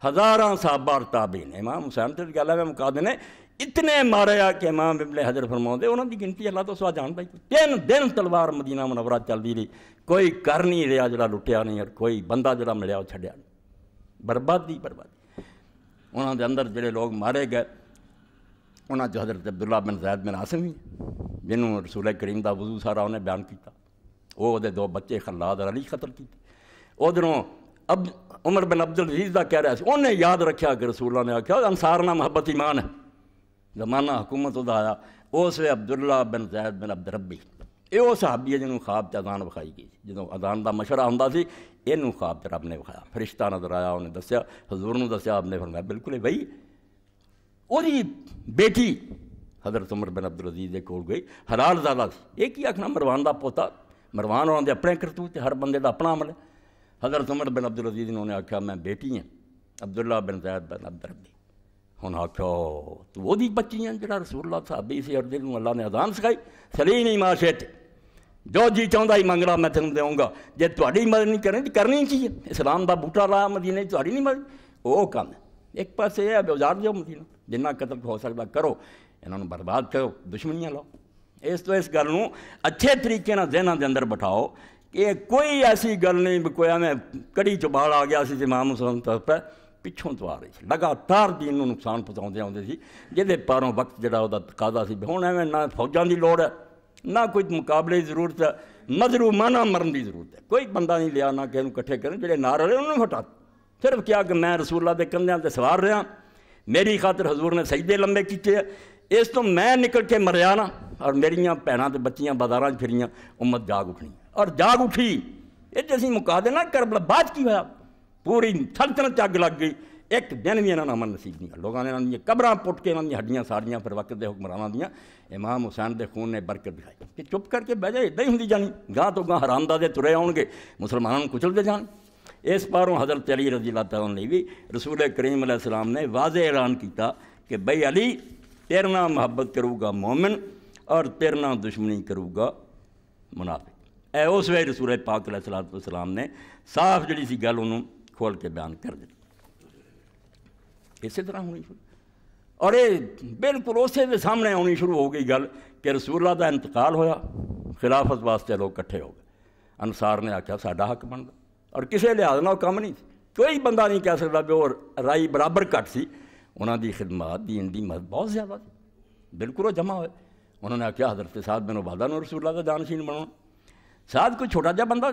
हज़ार साबार ताबे ने मां हुसैन तो गल है मैं मुका देने इतने मारिया कि इमाम बिबले हजर फरमा उन्होंने की गिनती अल्लाह तो सुहा जानता ही तीन दिन तलवार मदीना मुनवरा चलती रही कोई कर नहीं रहा जरा लुटिया नहीं और कोई बंदा जरा मिलया वो छड़िया नहीं बर्बादी बर्बादी उन्होंने अंदर जोड़े लोग मारे गए उन्होंने हजरत अब्दुल्ला बिन जैद बिन आसम ही जिन्होंने रसूल करीम का वजू सारा उन्हें बयान किया वो दो, बच्चे खलाद और अली कतल किए उधरों अब उमर बिन अब्दुल रजीज का कह रहा उन्हें याद रखा कि रसूलों ने आख्या अंसार ना मुहब्बत ईमान है जमाना हुकूमत उदाया उस वे अब्दुल्ला बिन जैद बिन अब्द रबी यह साहबी है जिन्होंने ख्वाब से अजान विखाई गई जो अजान का मशरा हों इनू ख्वाब से रब ने विखाया फरिश्ता नजर आया उन्हें दसिया हजूर में दसिया आपने फरमाया बिल्कुल ही बई और बेटी हजरत उमर बिन अब्दुल अजीज को गई हराल ज्यादा से ही आखना मरवान का पोता मरवान उन्होंने अपने करतूत हर बंद का अपना अमल है हजरत उमर बिन अब्दुल अजीज ने उन्हें आख्या मैं बेटी हूँ अब्दुल्ला बिन जैद बिन अब्दुल रब्बी ਹੁਣ ਆਖਿਆ ਤੂੰ ਉਹਦੀ ਬੱਚੀ ਆ ਜਿਹੜਾ ਰਸੂਲullah ਸਾਹਬੀ ਸੀ ਅਰਦੇ ਨੂੰ ਅੱਲਾ ਨੇ ਆਜ਼ਾਨ ਸਿਖਾਈ ਸਲੀ ਨਹੀਂ ਮਾਸ਼ੇਤ ਜੋ ਜੀ ਚਾਹੁੰਦਾ ਹੀ ਮੰਗਣਾ ਮੈਂ ਤੈਨੂੰ ਦੇਵਾਂਗਾ ਜੇ ਤੁਹਾਡੀ ਮਦਦ ਨਹੀਂ ਕਰਨੀ ਕਰਨੀ ਕੀ ਹੈ ਇਸਲਾਮ ਦਾ ਬੂਟਾ ਲਾ ਮਦੀਨੇ ਤੁਹਾਡੀ ਨਹੀਂ ਮਦਦ ਉਹ ਕੰਮ ਇੱਕ ਪਾਸੇ ਇਹ ਬਜ਼ਾਰ ਦਿਓ ਮਦੀਨਾ ਜਿੰਨਾ ਕਤਲ ਹੋ ਸਕਦਾ ਕਰੋ ਇਹਨਾਂ ਨੂੰ ਬਰਬਾਦ ਕਰੋ ਦੁਸ਼ਮਣੀਆਂ ਲਾਓ ਇਸ ਤੋਂ ਇਸ ਗੱਲ ਨੂੰ ਅੱਛੇ ਤਰੀਕੇ ਨਾਲ ਜ਼ਿਹਨਾਂ ਦੇ ਅੰਦਰ ਬਿਠਾਓ ਕਿ ਕੋਈ ਐਸੀ ਗੱਲ ਨਹੀਂ ਕੋਈ ਐਵੇਂ ਕੜੀ ਚ ਬਾਲ ਆ ਗਿਆ ਸੀ ਇਮਾਮ ਹੁਸੈਨ ਤੌਰ ਪਰ ਪਿੱਛੋਂ ਤੋਂ ਆ ਰਹੀ ਸੀ ਲਗਾਤਾਰ ਦੀਨ ਨੂੰ ਨੁਕਸਾਨ ਪਹੁੰਚਾਉਂਦੇ ਆਉਂਦੇ ਸੀ ਜਿਹਦੇ ਪਾਰੋਂ ਵਕਤ ਜਿਹੜਾ ਉਹਦਾ ਤਕਾਜ਼ਾ ਸੀ ਹੁਣ ਐਵੇਂ ਨਾ ਫੌਜਾਂ ਦੀ ਲੋੜ ਹੈ ਨਾ ਕੋਈ ਮੁਕਾਬਲੇ ਦੀ ਜ਼ਰੂਰਤ ਹੈ ਮਜ਼ਲੂਮਾਨਾ ਮਰਨ ਦੀ ਜ਼ਰੂਰਤ ਹੈ ਕੋਈ ਬੰਦਾ ਨਹੀਂ ਲਿਆ ਨਾ ਕਿਸੇ ਨੂੰ ਇਕੱਠੇ ਕਰਨ ਜਿਹੜੇ ਨਾਰ ਰਹੇ ਉਹਨਾਂ ਨੂੰ ਹਟਾ ਸਿਰਫ ਕਿਹਾ ਕਿ ਮੈਂ ਰਸੂਲਾਂ ਦੇ ਕੰਧਿਆਂ ਤੇ ਸਵਾਰ ਰਿਹਾ ਮੇਰੀ ਖਾਤਰ ਹਜ਼ੂਰ ਨੇ ਸਜਦੇ ਲੰਬੇ ਕੀਤੇ ਇਸ ਤੋਂ ਮੈਂ ਨਿਕਲ ਕੇ ਮਰਿਆ ਨਾ ਔਰ ਮੇਰੀਆਂ ਭੈਣਾਂ ਤੇ ਬੱਚੀਆਂ ਬਾਜ਼ਾਰਾਂ 'ਚ ਫਿਰੀਆਂ ਉਮਤ ਜਾਗ ਉਠਣੀ ਔਰ ਜਾਗ ਉਠੀ ਇਹ ਜੇ ਅਸੀਂ ਮੁਕਾਦੇ ਨਾ ਕਰਬਲਾ ਬਾਅਦ ਕੀ ਹੋਇਆ पूरी सल्तनत अग लग गई एक दिन भी इन्होंने अमन नसीब नहीं लोगों ने इन्हों कबर पुट के इन्होंने हड्डियां साड़ियां फिर वक्त के हुक्मरानों दियाँ इमाम हुसैन के खून ने बरकत दिखाई कि चुप करके बह जाए इदा ही होंगी जानी गांह तो गाह हरामदादे तुरे आने मुसलमानों को कुचलते जा इस पारों हजरत अली रजी अल्लाह भी रसूल करीम अलैहिस्सलाम ने वाजे ऐलान किया कि बई अली तेरे ना मुहब्बत करूगा मोमिन और तेरे दुश्मनी करूगा मुनाफिक ए उस वे रसूल पाक अलैहिस्सलाम ने साफ जी सी गल उन्होंने खोल के बयान कर दे इसी तरह होनी शुरू और ये बिल्कुल उस सामने आनी शुरू हो गई गल कि रसूला का इंतकाल होया खिलाफत वास्ते लोग कट्ठे हो गए अनुसार ने आख्या साडा हक गया और किसी लिहाज में कम नहीं कोई बंदा नहीं कह सकता भी और राई बराबर घट सी उन्होंने खिदमात दीन की मदद बहुत ज़्यादा थी बिल्कुल वो जमा हो उन्होंने आख्या हजरत साहब बिन उबादा रसूला का दानशीन बना साध कोई छोटा जहा बंदा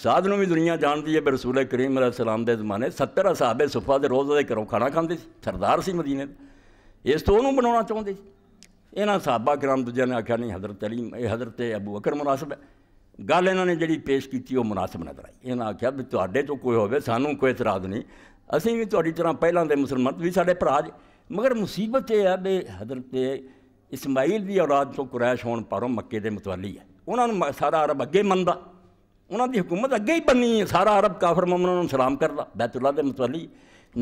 ਸਾਧ ਨੂੰ ਵੀ ਦੁਨੀਆ ਜਾਣਦੀ ਹੈ ਵੀ ਰਸੂਲ ਕਰੀਮ ਸਲਾਮ ਦੇ ਜ਼ਮਾਨੇ 70 ਅਸਾਬੇ ਸੁਫਾ ਦੇ ਰੋਜ਼ਾ ਦੇ ਘਰੋਂ ਖਾਣਾ ਖਾਂਦੇ ਸੀ ਸਰਦਾਰ ਸੀ ਮਦੀਨੇ ਦਾ ਇਸ ਤੋਂ ਉਹਨੂੰ ਬਣਾਉਣਾ ਚਾਹੁੰਦੇ ਸੀ ਇਹਨਾਂ ਸਾਹਬਾ ਕਰਾਮ ਦੂਜਿਆਂ ਨੇ ਆਖਿਆ ਨਹੀਂ ਹਜ਼ਰਤ ਅਲੀ ਇਹ ਹਜ਼ਰਤ ਅਬੂ ਬਕਰ ਮੁਨਾਸਬ ਹੈ ਗੱਲ ਇਹਨਾਂ ਨੇ ਜਿਹੜੀ ਪੇਸ਼ ਕੀਤੀ ਉਹ ਮੁਨਾਸਬ ਨਜ਼ਰ ਆਈ ਇਹਨਾਂ ਆਖਿਆ ਵੀ ਤੁਹਾਡੇ ਤੋਂ ਕੋਈ ਹੋਵੇ ਸਾਨੂੰ ਕੋਈ ਇਤਰਾਜ਼ ਨਹੀਂ ਅਸੀਂ ਵੀ ਤੁਹਾਡੀ ਤਰ੍ਹਾਂ ਪਹਿਲਾਂ ਦੇ ਮੁਸਲਮਾਨ ਵੀ ਸਾਡੇ ਭਰਾ ਮਗਰ ਮੁਸੀਬਤ ਇਹ ਹੈ ਵੀ ਹਜ਼ਰਤ ਇਸਮਾਈਲ ਦੀ ਔਲਾਦ ਤੋਂ ਕੁਰੈਸ਼ ਹੋਣ ਪਰੋਂ ਮੱਕੇ ਦੇ ਮਤਵਾਲੀ ਹੈ ਉਹਨਾਂ ਨੂੰ ਸਾਰਾ ਅਰਬ ਅੱਗੇ ਮੰਨਦਾ उन्होंने हुकूमत अगे ही बनी सारा अरब काफर मम उन्होंने सलाम करता बैतुल्ला के मतवली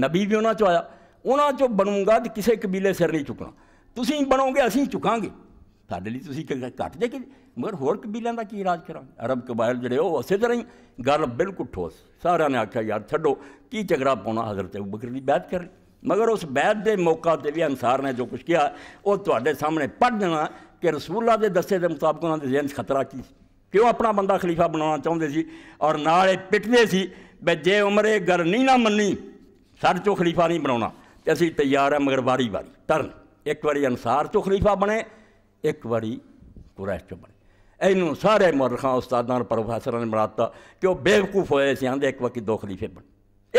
नबी भी उन्होंने आया उन्होंने बनूंगा तो किसी कबीले सिर नहीं चुकना तुम बनोगे असं चुका साढ़े लिए तुम घट जाए मगर होर कबीलों का की इलाज करा अरब कबायल जोड़े वो उस तरह ही गल बिल्कुल ठोस सारे ने आख्या यार छोड़ो कि झगड़ा पाना हजरत बकरी की बैत कर मगर उस बैत के मौका से भी अंसार ने जो कुछ किया वो तो सामने पढ़ देना कि रसूला के दस्से के मुताबिक उन्होंने जेन खतरा की ਕਿ ਉਹ ਆਪਣਾ ਬੰਦਾ ਖਲੀਫਾ ਬਣਾਉਣਾ ਚਾਹੁੰਦੇ ਸੀ ਔਰ ਨਾਲ ਇਹ ਪਿੱਟਦੇ ਸੀ ਵੀ ਜੇ ਉਮਰੇ ਗਰ ਨਹੀਂ ਨਾ ਮੰਨੀ ਸਾਡੇ ਚੋਂ ਖਲੀਫਾ ਨਹੀਂ ਬਣਾਉਣਾ ਤੇ ਅਸੀਂ ਤਿਆਰ ਆ ਮਗਰ ਵਾਰੀ ਵਾਰੀ ਤਰਨ ਇੱਕ ਵਾਰੀ ਅਨਸਾਰ ਚੋਂ ਖਲੀਫਾ ਬਣੇ ਇੱਕ ਵਾਰੀ ਕੁਰੈਸ਼ ਚੋਂ ਬਣੇ ਇਹਨੂੰ ਸਾਰੇ ਮਰਖਾਂ ਉਸਤਾਦਾਂ ਪ੍ਰੋਫੈਸਰਾਂ ਨੇ ਬਣਾਤਾ ਕਿ ਉਹ ਬੇਵਕੂਫ ਹੋਏ ਸੀ ਆਂਦੇ ਇੱਕ ਵਕੀ ਦੋ ਖਲੀਫੇ ਬਣ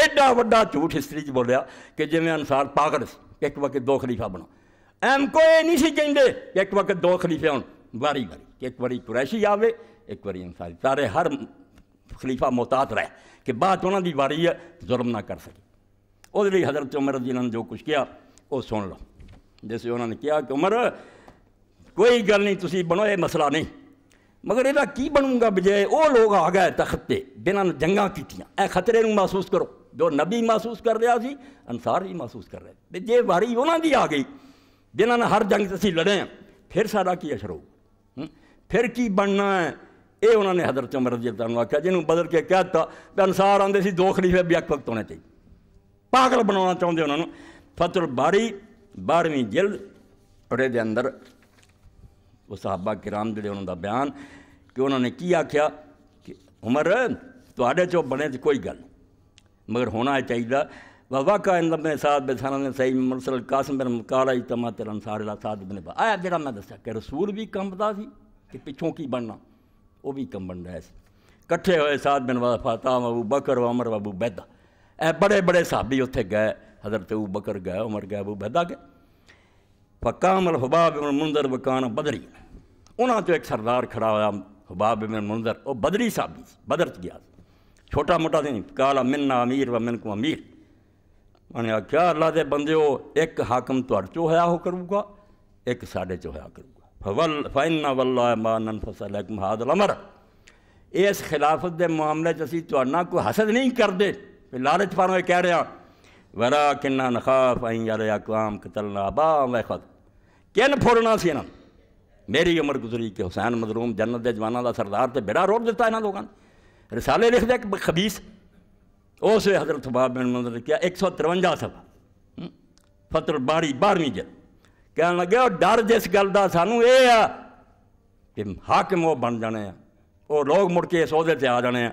ਐਡਾ ਵੱਡਾ ਝੂਠ ਹਿਸਟਰੀ 'ਚ ਬੋਲਿਆ ਕਿ ਜਿਵੇਂ ਅਨਸਾਰ ਪਾਗਲ ਸੀ ਇੱਕ ਵਕੀ ਦੋ ਖਲੀਫਾ ਬਣਾ ਐਮ ਕੋਈ ਨਹੀਂ ਸੀ ਕਹਿੰਦੇ ਇੱਕ ਵਕਤ ਦੋ ਖਲੀਫੇ ਹੋਣ ਵਾਰੀ ਵਾਰੀ ਇੱਕ ਵਾਰੀ ਕੁਰੈਸ਼ੀ ਆਵੇ ਇੱਕ ਵਾਰੀ ਇਨਸਾਨੀ ਸਾਰੇ ਹਰ ਖਲੀਫਾ ਮੁਤਾਤ ਰਹੇ ਕਿ ਬਾਤ ਉਹਨਾਂ ਦੀ ਵਾਰੀ ਹੈ ਜ਼ੁਲਮ ਨਾ ਕਰ ਸਕੇ ਉਹਦੇ ਲਈ ਹਜ਼ਰਤ ਉਮਰ ਜੀ ਨੇ ਜੋ ਕੁਝ ਕਿਹਾ ਉਹ ਸੁਣ ਲਓ ਜਿਸ ਉਹਨਾਂ ਨੇ ਕਿਹਾ ਕਿ ਉਮਰ ਕੋਈ ਗੱਲ ਨਹੀਂ ਤੁਸੀਂ ਬਣੋ ਇਹ ਮਸਲਾ ਨਹੀਂ ਮਗਰ ਇਹਦਾ ਕੀ ਬਣੂਗਾ ਬਜਾਏ ਉਹ ਲੋਕ ਆ ਗਏ ਤਖਤ ਤੇ ਬਿਨਾਂ ਜੰਗਾਂ ਕੀਤੀਆਂ ਇਹ ਖਤਰੇ ਨੂੰ ਮਹਿਸੂਸ ਕਰੋ ਜੋ ਨਬੀ ਮਹਿਸੂਸ ਕਰ ਰਿਹਾ ਸੀ ਅਨਸਾਰ ਵੀ ਮਹਿਸੂਸ ਕਰ ਰਹੇ ਤੇ ਜੇ ਵਾਰੀ ਉਹਨਾਂ ਦੀ ਆ ਗਈ ਜਿਨ੍ਹਾਂ ਨਾਲ ਹਰ ਜੰਗ ਅਸੀਂ ਲੜੇ ਆ ਫਿਰ ਸਾਡਾ ਕੀ ਅਸਰ ਹੋਊ ਫਿਰ ਕੀ ਬਣਨਾ ਹੈ ਇਹ ਉਹਨਾਂ ਨੇ ਹਜ਼ਰਤ ਉਮਰ ਰਜ਼ੀ ਅੱਲਾਹ ਨੂੰ ਆਖਿਆ ਜਿਹਨੂੰ ਬਦਲ ਕੇ ਕਹਿ ਦਿੱਤਾ ਤੇ ਅਨਸਾਰ ਆਂਦੇ ਸੀ ਦੋ ਖਲੀਫੇ ਬਿਆਕ ਵਕਤ ਹੋਣੇ ਚਾਹੀਦੇ ਪਾਗਲ ਬਣਾਉਣਾ ਚਾਹੁੰਦੇ ਉਹਨਾਂ ਨੂੰ ਫਤਲ ਬਾਰੀ 12ਵੀਂ ਜਿਲਦ ਉਹਦੇ ਦੇ ਅੰਦਰ ਉਹ ਸਾਹਬਾ ਕਿਰਾਮ ਜਿਹੜੇ ਉਹਨਾਂ ਦਾ ਬਿਆਨ ਕਿ ਉਹਨਾਂ ਨੇ ਕੀ ਆਖਿਆ ਕਿ ਉਮਰ ਤੁਹਾਡੇ ਚੋਂ ਬਣੇ ਕੋਈ ਗੱਲ ਮਗਰ ਹੋਣਾ ਚਾਹੀਦਾ ਵਾਕਾ ਇੰਦ ਸਾਥ ਸਾਦ ਬਿਸਾਨਾ ਨੇ ਸਹੀ ਮਰਸਲ ਕਾਸਮ ਬਿਨ ਮਕਾਲਾ ਇਤਮਾ ਤੇ ਅਨਸਾਰ ਲਾ ਸਾਦ ਬਿਨ ਬਾ ਆਇਆ ਜਿਹੜਾ ਮੈਂ ਦੱਸਿਆ ਕਿ ਰਸੂਲ ਵੀ ਕੰਬਦਾ ਸੀ ਕਿ ਪਿੱਛੋਂ ਕੀ ਬਣਨਾ वो भी कम बन रहा है ਇਕੱਠੇ ਹੋਏ ਸਾਧ ਬਿਨ ਵਫਾਤਾ ਅਬੂ ਬਕਰ ਉਮਰ ਅਬੂ ਬੈਦਾ ਇਹ ਬੜੇ ਬੜੇ ਸਾਹਬੀ ਉੱਥੇ ਗਏ ਹਜ਼ਰਤ ਅਬੂ ਬਕਰ ਗਏ ਉਮਰ ਗਏ ਅਬੂ ਬੈਦਾ ਗਏ ਫਕਾਮ ਅਲ ਹਬਾਬ ਇਬਨ ਮੁੰਦਰ ਬਕਾਨ ਬਦਰੀ ਉਹਨਾਂ ਚੋਂ ਇੱਕ ਸਰਦਾਰ ਖੜਾ ਹੋਇਆ ਹਬਾਬ ਇਬਨ ਮੁੰਦਰ ਉਹ ਬਦਰੀ ਸਾਹਬੀ ਬਦਰ ਚ ਗਿਆ ਛੋਟਾ ਮੋਟਾ ਨਹੀਂ ਕਾਲਾ ਮਿੰਨਾ ਅਮੀਰ ਵਾ ਮਿੰਕੂ ਅਮੀਰ ਉਹਨੇ ਆਖਿਆ ਅੱਲਾ ਦੇ ਬੰਦਿਓ ਇੱਕ ਹਾਕਮ ਤੁਹਾਡੇ ਚੋਂ ਹੋਇਆ ਹੋ ਕਰੂਗਾ ਇੱਕ ਸਾਡੇ ਚੋਂ ਹੋਇਆ ਕਰੂਗਾ फवल फ़ैन वल्लामान फसलैक महादल अमर इस खिलाफत के मामले असी तुना कोई हसद नहीं करते लालच पर कह रहा वरा किन्ना नखाफ आई यार अकवाम कतलना बा वैखत किन फोड़ना से इन्हों मेरी उम्र गुजरी कि हुसैन मजरूम जन्नत के जवानों का सरदार तो बेड़ा रोड दिता इन्होंने लोगों ने रिसाले लिखते एक खबीस उस हजरत बाब बिन किया एक सौ तिरवंजा सभा हम्म, फतर बारी बारहवीं जल ਕਹਿਣ ਲੱਗਾ ਉਹ ਡਰ ਜਿਸ ਗੱਲ ਦਾ ਸਾਨੂੰ ਇਹ ਆ ਕਿ ਹਾਕਮ ਉਹ ਬਣ ਜਾਣੇ ਆ ਉਹ ਲੋਕ ਮੁੜ ਕੇ ਇਸ ਉਹਦੇ ਤੇ ਆ ਜਾਣੇ ਆ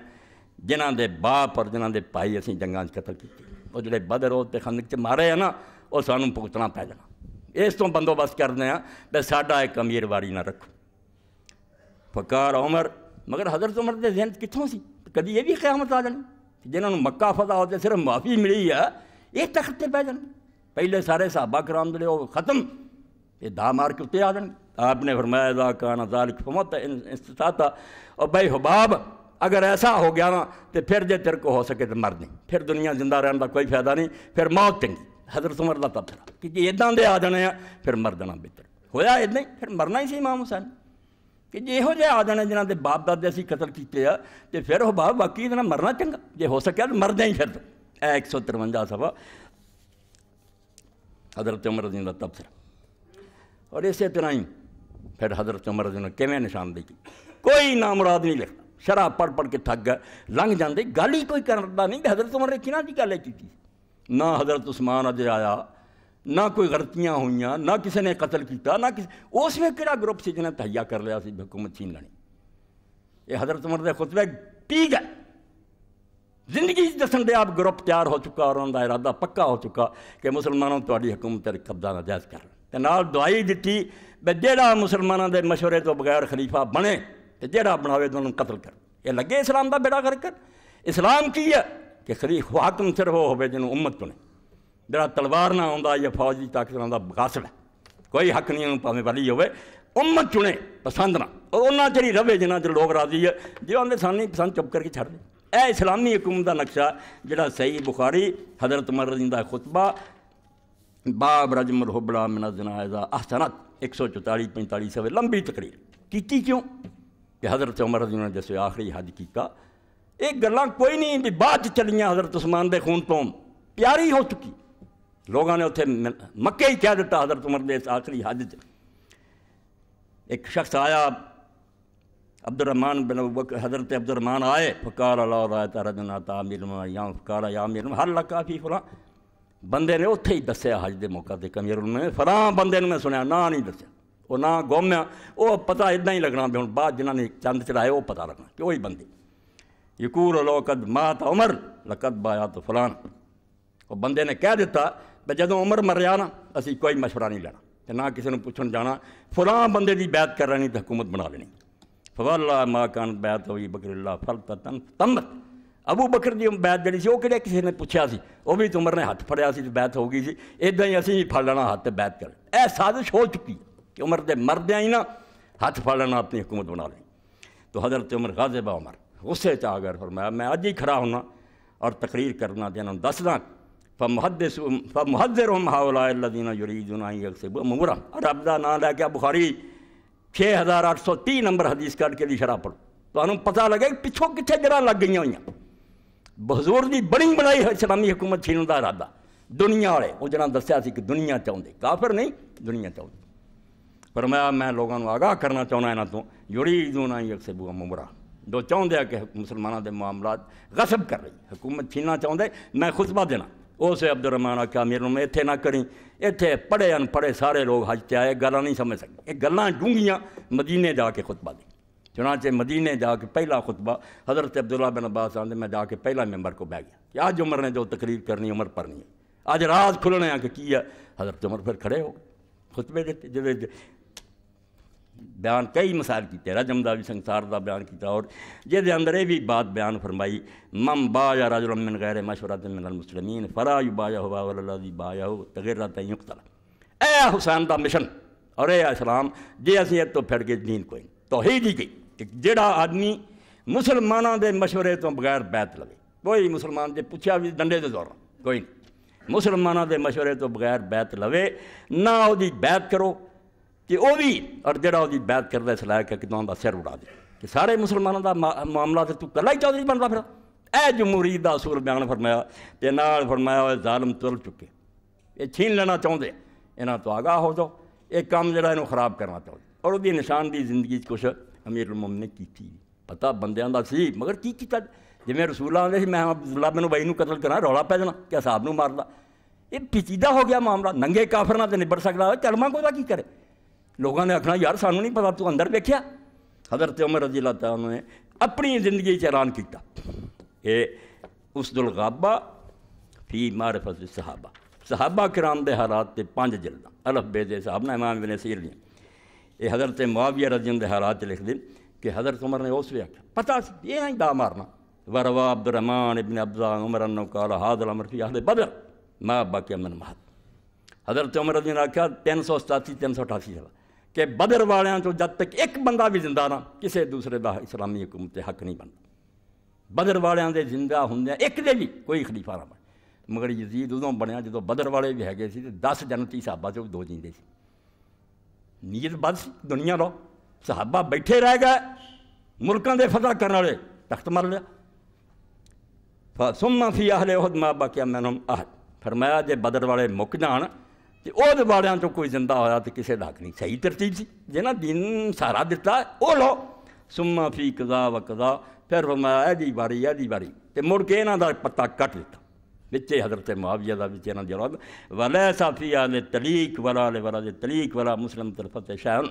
ਜਿਨ੍ਹਾਂ ਦੇ ਬਾਪ ਔਰ ਜਿਨ੍ਹਾਂ ਦੇ ਭਾਈ ਅਸੀਂ ਜੰਗਾਂ 'ਚ ਕਤਲ ਕੀਤੇ ਉਹ ਜਿਹੜੇ ਬਦਰ ਉਹ ਤੇ ਖੰਦਕ 'ਚ ਮਾਰੇ ਆ ਨਾ ਉਹ ਸਾਨੂੰ ਭੁਗਤਣਾ ਪੈ ਜਾਣਾ ਇਸ ਤੋਂ ਬੰਦੋਬਸਤ ਕਰਦੇ ਆ ਤੇ ਸਾਡਾ ਇੱਕ ਅਮੀਰਵਾਰੀ ਨਾ ਰੱਖੋ ਫਕਾਰ ਉਮਰ ਮਗਰ ਹਜ਼ਰਤ ਉਮਰ ਦੇ ਜ਼ਿਹਨ ਕਿੱਥੋਂ ਸੀ ਕਦੀ ਇਹ ਵੀ ਖਿਆਮਤ ਆ ਜਾਣੀ ਜਿਨ੍ਹਾਂ ਨੂੰ ਮੱਕਾ ਫਜ਼ਾ ਹੋਤੇ ਸਿਰਫ ਮਾਫੀ ਮਿਲੀ ਆ ਇਹ ਤਖਤ ਤੇ ਪੈ ਜਾਣ ਪਹਿਲੇ ਸਾਰੇ ਸਾਹਬਾ ਕਰਾਮ ਦੇ ਉਹ ਖਤਮ ਇਹ ਦਾ ਮਾਰ ਕੇ ਉੱਤੇ ਆ ਜਾਣ ਆਪ ਨੇ ਫਰਮਾਇਆ ਦਾ ਕਾਨ ਜ਼ਾਲਿਕ ਫਮਤ ਇਸਤਾਤਾ ਉਹ ਬਈ ਹਬਾਬ ਅਗਰ ਐਸਾ ਹੋ ਗਿਆ ਨਾ ਤੇ ਫਿਰ ਜੇ ਤੇਰ ਕੋ ਹੋ ਸਕੇ ਤੇ ਮਰ ਨਹੀਂ ਫਿਰ ਦੁਨੀਆ ਜ਼ਿੰਦਾ ਰਹਿਣ ਦਾ ਕੋਈ ਫਾਇਦਾ ਨਹੀਂ ਫਿਰ ਮੌਤ ਚੰਗੀ ਹਜ਼ਰਤ ਉਮਰ ਦਾ ਤਾਂ ਕਿ ਜੇ ਇਦਾਂ ਦੇ ਆ ਜਾਣੇ ਆ ਫਿਰ ਮਰ ਜਾਣਾ ਬਿੱਤਰ ਹੋਇਆ ਇਦਾਂ ਹੀ ਫਿਰ ਮਰਨਾ ਹੀ ਸੀ ਇਮਾਮ ਹੁਸੈਨ ਕਿ ਜੇ ਇਹੋ ਜਿਹੇ ਆ ਜਾਣੇ ਜਿਨ੍ਹਾਂ ਦੇ ਬਾਪ ਦਾਦੇ ਅਸੀਂ ਕਤਲ ਕੀਤੇ ਆ ਤੇ ਫਿਰ ਉਹ ਬਾਪ ਬਾਕੀ ਇਹਨਾਂ ਨਾਲ ਮਰਨਾ ਚੰਗਾ ਜੇ ਹੋ ਸਕਿਆ ਤਾਂ ਮਰਦੇ ਹੀ ਫਿਰ ਐ 153 ਸਫਾ ਹਜ਼ਰਤ ਉਮਰ ਦੀ ਦਾ ਤਬਸਰਾ और ऐसे तरह ही फिर हजरत उमर जी ने किमें निशानदेही कोई मुराद नहीं लिखा शराब पढ़ पढ़ के थक लंघ जाते गल ही कोई करता नहीं तो हजरत उमर ने कि की गल की थी ना हजरत उस्मान अज आया ना कोई गलतियां हुई ना किसी ने कतल किया ना किसी उसमें कि ग्रुप से जिन्हें तहैया कर लिया हुकूमत छीन लेनी ये हजरत उमर के खुतबे ठीक है जिंदगी दसन दे आप ग्रुप तैयार हो चुका और उनका इरादा पक्का हो चुका कि मुसलमानों थोड़ी हुकूमत कब्जा नजायज़ कर दुआई दी जहड़ा मुसलमानों के मशुरे तो बगैर खलीफा बने तो जहड़ा बनावे तो उन्होंने कतल कर यह लगे इस्लाम का बेड़ा करकर इस्लाम की है कि खलीफ हाकम सिर्फ वो होने उम्मत चुने जरा तलवार ना आता या फौजी ताकत आता बकासल है कोई हक नहीं भावें वाली होम्मत चुने पसंद ना उन्ना चेरी रवे जिन्हें चर लोग राजी है जो आते सी पसंद चुप करके छड़ दे इस्लामी हुकूमत का नक्शा जरा सही बुखारी हजरत मरदी का खुतबा बाब रजमर होबड़ा मिना जनाजा अहसनत एक सौ चौताली पैंताली सवे लंबी तकरीर की क्यों कि हज़रत उमर रजी ने जैसे आखिरी हज किया एक गल कोई नहीं भी बाद चलिया हज़रत उस्मान दे खून तो प्यारी हो चुकी लोगों ने उत्थे मक्के ही कह दिता हज़रत उमर ने इस आखिरी हज एक शख्स आया अब्दुलरहमान बिन हज़रत अब्दुलरहमान आए फ़कार अला रायता रजना तामिर या फ़कार या मिर हर लका फ़ी फुला बंद ने उत्थे ही दसिया हज के मौका से कमीर उन्होंने फरा बंद मैं सुनया ना नहीं दसिया वो ना गुमया वो पता इदा ही लगना भी हूँ बाद जिन्होंने चंद चढ़ाए वह पता लगना कि वही बंदी यकूर लो कद लोकद तो उमर लकद बाया तो फलान वो बंदे ने कह दिता ब जो उमर मरिया ना असी कोई मशुरा नहीं लैना तो ना किसी को पूछ जाना फलान बंद की बैत कर रहनी तो हुकूमत बना लेनी फवाला माकान बैत हो बकरीला फल तन तम ਅਬੂ ਬਕਰ ਦੀ ਬੈਤ ਜਿਹੜੀ ਸੀ ਉਹ ਕਿਹੜੇ ਕਿਸੇ ਨੇ ਪੁੱਛਿਆ ਸੀ ਉਹ ਵੀ ਤੁਮਰ ਨੇ ਹੱਥ ਫੜਿਆ ਸੀ ਤੇ ਬੈਤ ਹੋ ਗਈ ਸੀ ਇਦਾਂ ਹੀ ਅਸੀਂ ਫੜ ਲੈਣਾ ਹੱਥ ਤੇ ਬੈਤ ਕਰ ਇਹ ਸਾਜ਼ਿਸ਼ ਹੋ ਚੁੱਕੀ ਕਿ ਉਮਰ ਦੇ ਮਰਦਿਆਂ ਹੀ ਨਾ ਹੱਥ ਫੜ ਲੈਣਾ ਆਪਣੀ ਹਕੂਮਤ ਬਣਾ ਲਈ तो, तो हज़रत उमर गाजिबा उमर उससे चाह कर फरमाया मैं अज ही खड़ा हूं और तकरीर करना देना दसना फमहदस फमहदर हम हाउलादीना जुरीदना मुमरा रब का ना लैके बुखारी छे हज़ार अठ सौ तीह नंबर हदीस कट के शराब पढ़ो तो पता लगे पिछों कितने जरा लग गई हुई बजोर की बड़ी बनाई है इस्लामी हुकूमत छीन का इरादा दुनिया वाले वो जरा दस्या कि दुनिया चाहते काफिर नहीं दुनिया चाहते पर मैं मैं लोगों को आगाह करना चाहना इन्हों तो जोड़ी जो ना ही अक्सर बुआ मुमरा जो चाहते हैं कि मुसलमानों के मामला गसब कर रही हुकूमत छीनना चाहते मैं खुशबा देना उस अब्दुलरमान आख्या मेरे को मैं इतने ना करी इतने पढ़े अनपढ़े सारे लोग हज त्याए गल नहीं समझ सकते ये डूंगी मदीने जाके खुतबा दे चुनाचे मदीने जाके पहला खुतबा हज़रत अब्दुल्ला बिन अब्बास आते मैं जाके पहला मैंबर को बह गया कि अज उम्र ने जो तकरीर करनी उम्र पढ़नी है अज रात खुलने आके कि की है हजरत उमर फिर खड़े हो खुतबे देते जो बयान कई मसायल किए रजमदा भी संसार का बयान किया और जिसके अंदर यह भी बात बयान फरमाई मम बाया राजुलमिन गैर मशवरत मिनल मुसलमीन फरा यू बाया हो वल्लि बाया हो तगेरा तय ए हुसैन का मिशन और ए इस्लाम जे असं तो फिर गए दीन कोई तो ही गई ਜਿਹੜਾ ਆਦਮੀ ਮੁਸਲਮਾਨਾਂ ਦੇ مشورے ਤੋਂ ਬਗੈਰ ਬੈਤ ਲਵੇ ਕੋਈ ਮੁਸਲਮਾਨ ਜੇ ਪੁੱਛਿਆ ਵੀ ਡੰਡੇ ਦੇ ਦੌਰ ਕੋਈ ਮੁਸਲਮਾਨਾਂ ਦੇ مشورے ਤੋਂ ਬਗੈਰ ਬੈਤ ਲਵੇ ਨਾ ਉਹਦੀ ਬੈਤ ਕਰੋ ਕਿ ਉਹ ਵੀ ਔਰ ਜਿਹੜਾ ਉਹਦੀ ਬੈਤ ਕਰਦਾ ਇਸ ਲਾਇਕ ਹੈ ਕਿ ਤੋਂ ਦਾ ਸਿਰ ਉਡਾ ਦੇ ਕਿ ਸਾਰੇ ਮੁਸਲਮਾਨਾਂ ਦਾ ਮਾਮਲਾ ਤੇ ਤੂੰ ਕੱਲਾ ਹੀ ਚੌਧਰੀ ਬਣਦਾ ਫਿਰ ਇਹ ਜਮਹੂਰੀ ਦਾ ਅਸੂਲ ਬਿਆਨ ਫਰਮਾਇਆ ਤੇ ਨਾਲ ਫਰਮਾਇਆ ਹੋਇਆ ਜ਼ਾਲਮ ਤੁਰ ਚੁੱਕੇ ਇਹ ਛੀਨ ਲੈਣਾ ਚਾਹੁੰਦੇ ਇਹਨਾਂ ਤੋਂ ਆਗਾਹ ਹੋ ਜਾਓ ਇਹ ਕੰਮ ਜਿਹੜਾ ਇਹਨੂੰ ਖਰਾਬ ਕਰਨਾ ਚਾਹੁੰਦੇ ਔਰ ਉਹਦੀ ਨਿਸ਼ਾਨ ਦੀ ਜ਼ਿੰਦਗੀ 'ਚ ਕੁਛ अमीर उलमोम ने की पता बंद मगर की किया जिमें रसूल आते मैं अब्दुल्ला मैंने बई में कतल करा रौला पै जाना क्या साहब न मार ला यह पचीदा हो गया मामला नंगे काफरना तो निबड़ सकता चलमा को करे लोगों ने आखना यार सू नहीं पता तू अंदर वेख्या हजरत उमर रजी लाता उन्होंने अपनी जिंदगी ऐलान किया उस दुलगाबा फी मार फसल साहबा साहबा किराम के हालात के पां जिलदा अलफ बेदे साहब ने इमाम विनय सीर ये हज़रत माविया के हालात लिख दिन कि हज़रत उमर ने उस भी आख्या पता ये नहीं दा मारना वरवा अब्दुलरमान इबन अब्जा उमर अनो काल हादल अमर की आदे बदर माँ बाकी अमन महद हज़रत उमर रजन ने आख्या तीन सौ सतासी तीन सौ अठासी साल के बदर वालों तो जब तक एक बंदा भी जिंदा ना किसी दूसरे का इस्लामी हुकूमत हक नहीं बनता बदर वालों के जिंदा होंद एक दे भी कोई खलीफा ना बने मगर यजीद उदों बनया जो बदर वाले भी है दस जनती साहबा चो दो जीते ਨੀਅਤ ਬਦ ਸੀ ਦੁਨੀਆ ਦਾ ਸਹਾਬਾ ਬੈਠੇ ਰਹਿ ਗਏ ਮੁਲਕਾਂ ਦੇ ਫਤਹ ਕਰਨ ਵਾਲੇ ਤਖਤ ਮਰ ਲਿਆ ਸੁਮਾ ਫੀ ਅਹਲੇ ਉਹਦ ਮਾ ਬਕਿਆ ਮਨਮ ਆਹ ਫਰਮਾਇਆ ਜੇ ਬਦਰ ਵਾਲੇ ਮੁੱਕ ਜਾਣ ਤੇ ਉਹਦੇ ਵਾਲਿਆਂ ਤੋਂ ਕੋਈ ਜ਼ਿੰਦਾ ਹੋਇਆ ਤੇ ਕਿਸੇ ਦਾ ਨਹੀਂ ਸਹੀ ਤਰਤੀਬ ਸੀ ਜਿਹਨਾਂ ਦਿਨ ਸਾਰਾ ਦਿੱਤਾ ਉਹ ਲੋ ਸੁਮਾ ਫੀ ਕਜ਼ਾ ਵਕਜ਼ਾ ਫਿਰ ਫਰਮਾਇਆ ਦੀ ਵਾਰੀ ਆ ਦੀ ਵਾਰੀ ਤੇ ਮੁੜ ਕੇ ਇਹਨਾਂ ਦਾ ਪਤਾ ਕੱਟ ਦਿੱਤਾ बिचे हजरत मुआवजिया का बिच्चे इन्होंने औलाद वलै साफिया ने तलीक वला ले वला दे तलीक वला मुस्लिम तरफत शैन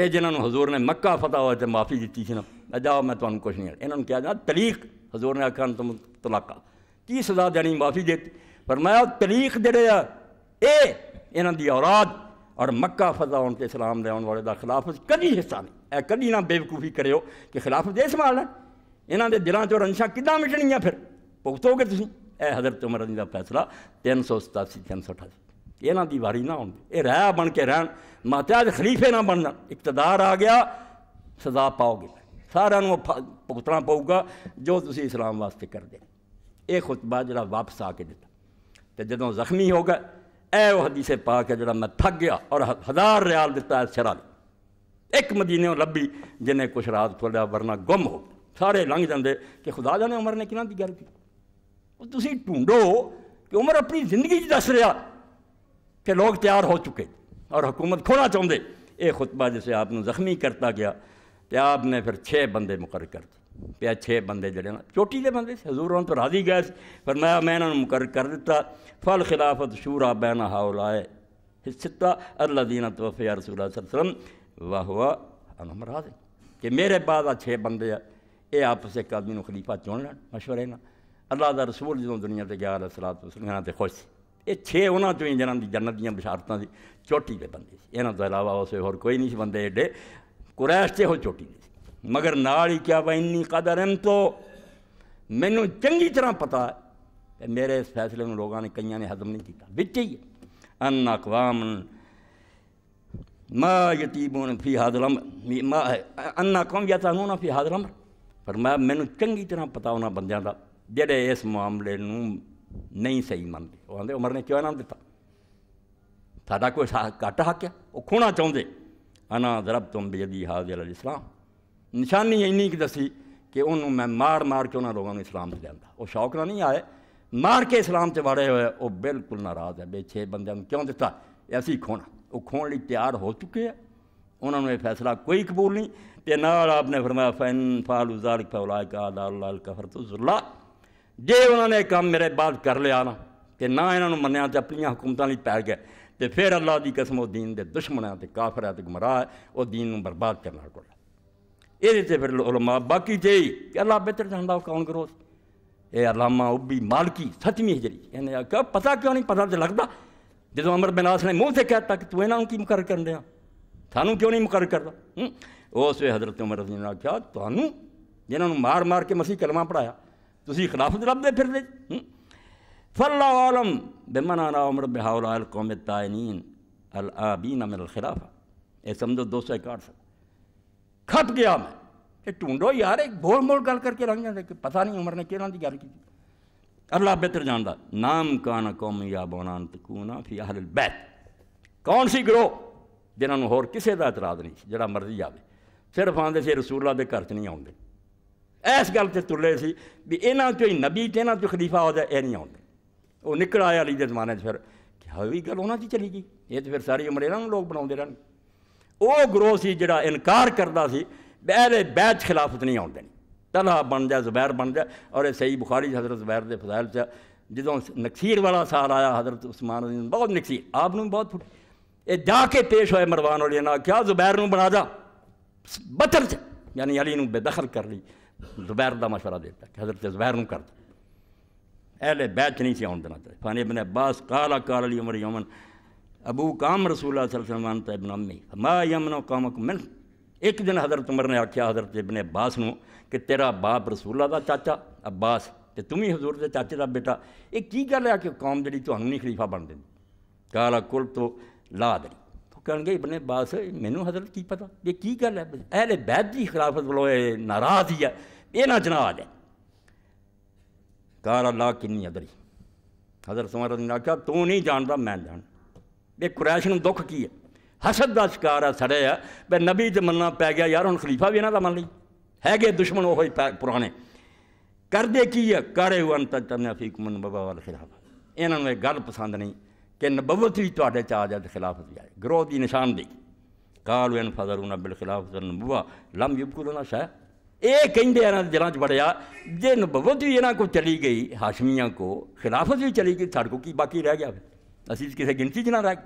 ये जिन्होंने हजूर ने मक्का फतह होते माफ़ी दी थी ना जाओ मैं तुम्हें कुछ नहीं इन्होंने कहा जाना तलीक हजूर ने आखा तुम तलाका की सजा देनी माफ़ी देती पर मैं तलीक जड़े आ इन्हों की औलाद और मक्का फजा उनके इस्लाम लियाने वाले का खिलाफत कभी हिस्सा नहीं ए कभी ना बेवकूफ़ी करो कि खिलाफ खिलाफत संभाल संभालना इन्होंने दिलों चो रंशा कि मिटनिया फिर भुगतोगे तुम यह हजरत उमर जी का फैसला तीन सौ सतासी तीन सौ अठासी इन्हों दारी ना आती ये रह बन के रहन मात्याज खलीफे ना बन जा इकतदार आ गया सजा पाओगे सारा फ भुगतना पेगा जो तुम इस्लाम वास्ते कर दे खुतबा जरा वापस आके दिता तो जो जख्मी हो गए ऐ हदीसे पा के जरा मैं थक गया और हजार रियाल दिता है सिरा एक मदीने ली जिन्हें कुछ रात खोलिया वरना गुम हो सारे लंघ जाते कि खुदा जाने उम्र ने कि गल की तो तुम ढूंढो कि ਕਿ अपनी जिंदगी दस रहा कि लोग तैयार हो चुके और हुकूमत खोना चाहते एक खुतबा जिसे आपने जख्मी करता गया तो आपने फिर छः बंदे मुकर कर दिए छः बंदे जड़े ना चोटी के बंदे हजूर तो राजी गए पर मैं मैं इन्होंने मुकर कर दिता फल खिलाफत शूरा बैन हाउल आए हिस्सा अल्लाह दीना तोफ़े रसूल वसलम वाह हुआ अनहम कि मेरे बाद आ छः बंदे ये आपस एक आदमी खलीफा चुन लैन मशवरे ना अल्लाह का रसूल जो दुनिया से गया सलाद सुनिया खुश ये छे उन्होंने जिन्हों की जन्नत दशारत की चोटी के बंदे इन्हों तो अलावा उस होर कोई नहीं बंदे एडे कुरैश से हो चोटी के मगर ना ही क्या वह इन्नी कदर एम तो मैं चंकी तरह पता मेरे इस फैसले में लोगों ने कई ने हजम नहीं किया बिच ही अन्न अकवाम मा यतीबून फी हादलम अन्ना अकवाम या तो अनुना फी हादलम पर मैं मैं चंकी तरह पता उन्होंने बंद का जेडे इस मामले नहीं सही मानते आते उमर ने क्यों इनाम दिता साढ़ा कोई सा घट हक है वह खोना चाहते अना जरब तुम बेजी हाजिर इस्लाम निशानी इन्नी क दसी कि उन्होंने मैं मार मार के उन्होंने लोगों को इस्लाम से लिया वो शौक ना नहीं आए मार के इस्लाम से वाड़े हुए वो बिल्कुल नाराज है बे छे बंद क्यों दिता असी खोना वो खोन लिए तैयार हो चुके हैं उन्होंने फैसला कोई कबूल नहीं तो ना आपने फरमाया फैन फाल उजार फौलाए का लाल लाल कफर तो जुला ਜੇ ਉਹਨਾਂ ਨੇ ਕੰਮ ਮੇਰੇ ਬਾਅਦ ਕਰ ਲਿਆ ਨਾ ਤੇ ਨਾ ਇਹਨਾਂ ਨੂੰ ਮੰਨਿਆ ਤੇ ਆਪਣੀਆਂ ਹਕੂਮਤਾਂ ਲਈ ਪੈ ਗਏ ਤੇ ਫਿਰ ਅੱਲਾਹ ਦੀ ਕਸਮ ਉਹ ਦੀਨ ਦੇ ਦੁਸ਼ਮਣਾਂ ਤੇ ਕਾਫਰਾਂ ਤੇ ਗਮਰਾਹ ਉਹ ਦੀਨ ਨੂੰ ਬਰਬਾਦ ਕਰਨਾ ਕੋਲ ਇਹਦੇ ਤੇ ਫਿਰ ਉਲਮਾ ਬਾਕੀ ਜੇ ਕਿ ਅੱਲਾਹ ਬਿਹਤਰ ਜਾਣਦਾ ਉਹ ਕੌਣ ਕਰੋ ਇਹ ਅਲਾਮਾ ਉਬੀ ਮਾਲਕੀ ਸੱਤਵੀਂ ਹਜਰੀ ਇਹਨੇ ਕਿਹਾ ਪਤਾ ਕਿਉਂ ਨਹੀਂ ਪਤਾ ਤੇ ਲੱਗਦਾ ਜਦੋਂ ਅਮਰ ਬਿਨਾਸ ਨੇ ਮੂੰਹ ਤੇ ਕਹਿਤਾ ਕਿ ਤੂੰ ਇਹਨਾਂ ਨੂੰ ਕੀ ਮੁਕਰਰ ਕਰਨ ਦਿਆ ਤੁਹਾਨੂੰ ਕਿਉਂ ਨਹੀਂ ਮੁਕਰਰ ਕਰਦਾ ਉਸ ਵੇ ਹਜ਼ਰਤ ਉਮਰ ਰਜ਼ੀ ਅੱਲਾਹ ਕਿਹਾ ਤੁਹਾਨੂੰ ਜਿਹਨਾਂ ਨੂੰ ਮਾਰ ਮਾਰ ਕੇ ਮਸੀਹ ਕਲਮਾ ਪੜਾਇਆ तुम खिलाफ ਲੱਭਦੇ ਫਿਰਦੇ ਫੱਲਾ ਆਲਮ ਬਿਮਨਾ अल ਉਮਰ ਬਿਹਾਉਲ ਅਲ ਕੌਮ ਤਾਇਨੀਨ ਅਲ ਆਬੀਨ ਮਿਲ ਖਿਲਾਫ दो सौ 261 से खत गया मैं ये ढूंढो यार एक बोल मोल गल करके लंघ जाते पता नहीं उम्र ने कि की गल की अल्लाह बेहतर जानता नाम कान कौम या बोनान तकूना फी अहल बैत कौन सी ग्रोह जिन्होंने होर किसी का इतराद नहीं जरा मर्जी आवे सिर्फ आते से रसूला के घर च नहीं आते इस गल से तुरे से भी इन्हों चो ही नबी तो इन्हों चो खलीफा हो जाए यह नहीं आता वो निकल आया अली जमाने फिर हवी गल उन्होंने चली गई ये तो फिर सारी उम्र इन्होंने लोग बनाते रहन वो ग्रोह से जोड़ा इनकार करता सी बहरे बैच खिलाफत नहीं आते तला बन जाए जुबैर बन जाए और ये सही बुखारी हजरत जुबैर के फजाइल च जो नकसीर वाला साल आया हजरत उस्मान बहुत नक्सीर आप बहुत फुट ये जाके पेश हो मरवान वाले ने क्या जुबैर बना जा च यानी अली बेदखल कर ली जुबैर का मशवरा देता कि हज़रत जुबैर न कर दहले बैच नहीं से आन देना चाहिए फ़ानी इबन अब्बास काला काल अली उमर यमन अबू काम रसूल मानता इबन अम्मी मा यमन काम मिन एक दिन हज़रत उमर ने आख्या हज़रत इबन अब्बास न कि तेरा बाप रसूला का चाचा अब्बास तो तुम्हें हजूर के चाचे का बेटा ये की गल है कि कौम जी थोड़ा नहीं खलीफा बन दें काला कुल तो ला दे तो कह गए इबन मैनू हजरत की पता ये की गल है अहले बैद की खिलाफत वालों नाराज़ ही है ਇਹ ਨਾ नाचनाज ਦੇ कार ਲਾ ਕਿੰਨੀ ਅਦਰੀ हजरत उमर ਨੇ ਆਖਿਆ ਤੂੰ ਨਹੀਂ ਜਾਣਦਾ ਮੈਂ ਜਾਣ ਇਹ ਕੁਰੈਸ਼ ਨੂੰ ਦੁੱਖ ਕੀ ਹੈ ਹਸਦ ਦਾ ਸ਼ਿਕਾਰ ਆ ਸੜਿਆ ਬੇ ਬਈ ਨਬੀ ਮੰਨਣਾ ਪੈ ਗਿਆ ਯਾਰ ਹੁਣ ਖਲੀਫਾ ਵੀ ਇਹਨਾਂ ਦਾ ਮੰਨ ਲਈ ਹੈਗੇ ਦੁਸ਼ਮਣ ਉਹ ਹੀ ਪੁਰਾਣੇ ਕਰਦੇ ਕੀ ਆ ਕਰੇ ਵਨ ਤਤਨਿਆ ਮਨ ਬਬਾ ਵਾਲ ਖਿਲਾਫ ਇਹਨਾਂ ਨੂੰ ਇਹ ਗੱਲ ਪਸੰਦ ਨਹੀਂ ਕਿ ਨਬਵਤ ਵੀ ਤੁਹਾਡੇ ਚਾਹ ਆ ਜਾਏ ਖਿਲਾਫ ਹੋ ਜਾਏ ਗਰੋਹ ਦੀ ਦੀ ਕਾਲ ਇਨ ਫਜ਼ਰੂਨਾ ਬਿਲ ਖਿਲਾਫਤ ਨਬਵਾ ਲਮ ਯਬਕੁਲਨਾ ਸ਼ਾਇ कलों बढ़िया जे नबत भी इन्हों को चली गई हाशमिया को खिलाफत भी चली गई साढ़े को बाकी रह गया असी किसी गिनती ना रह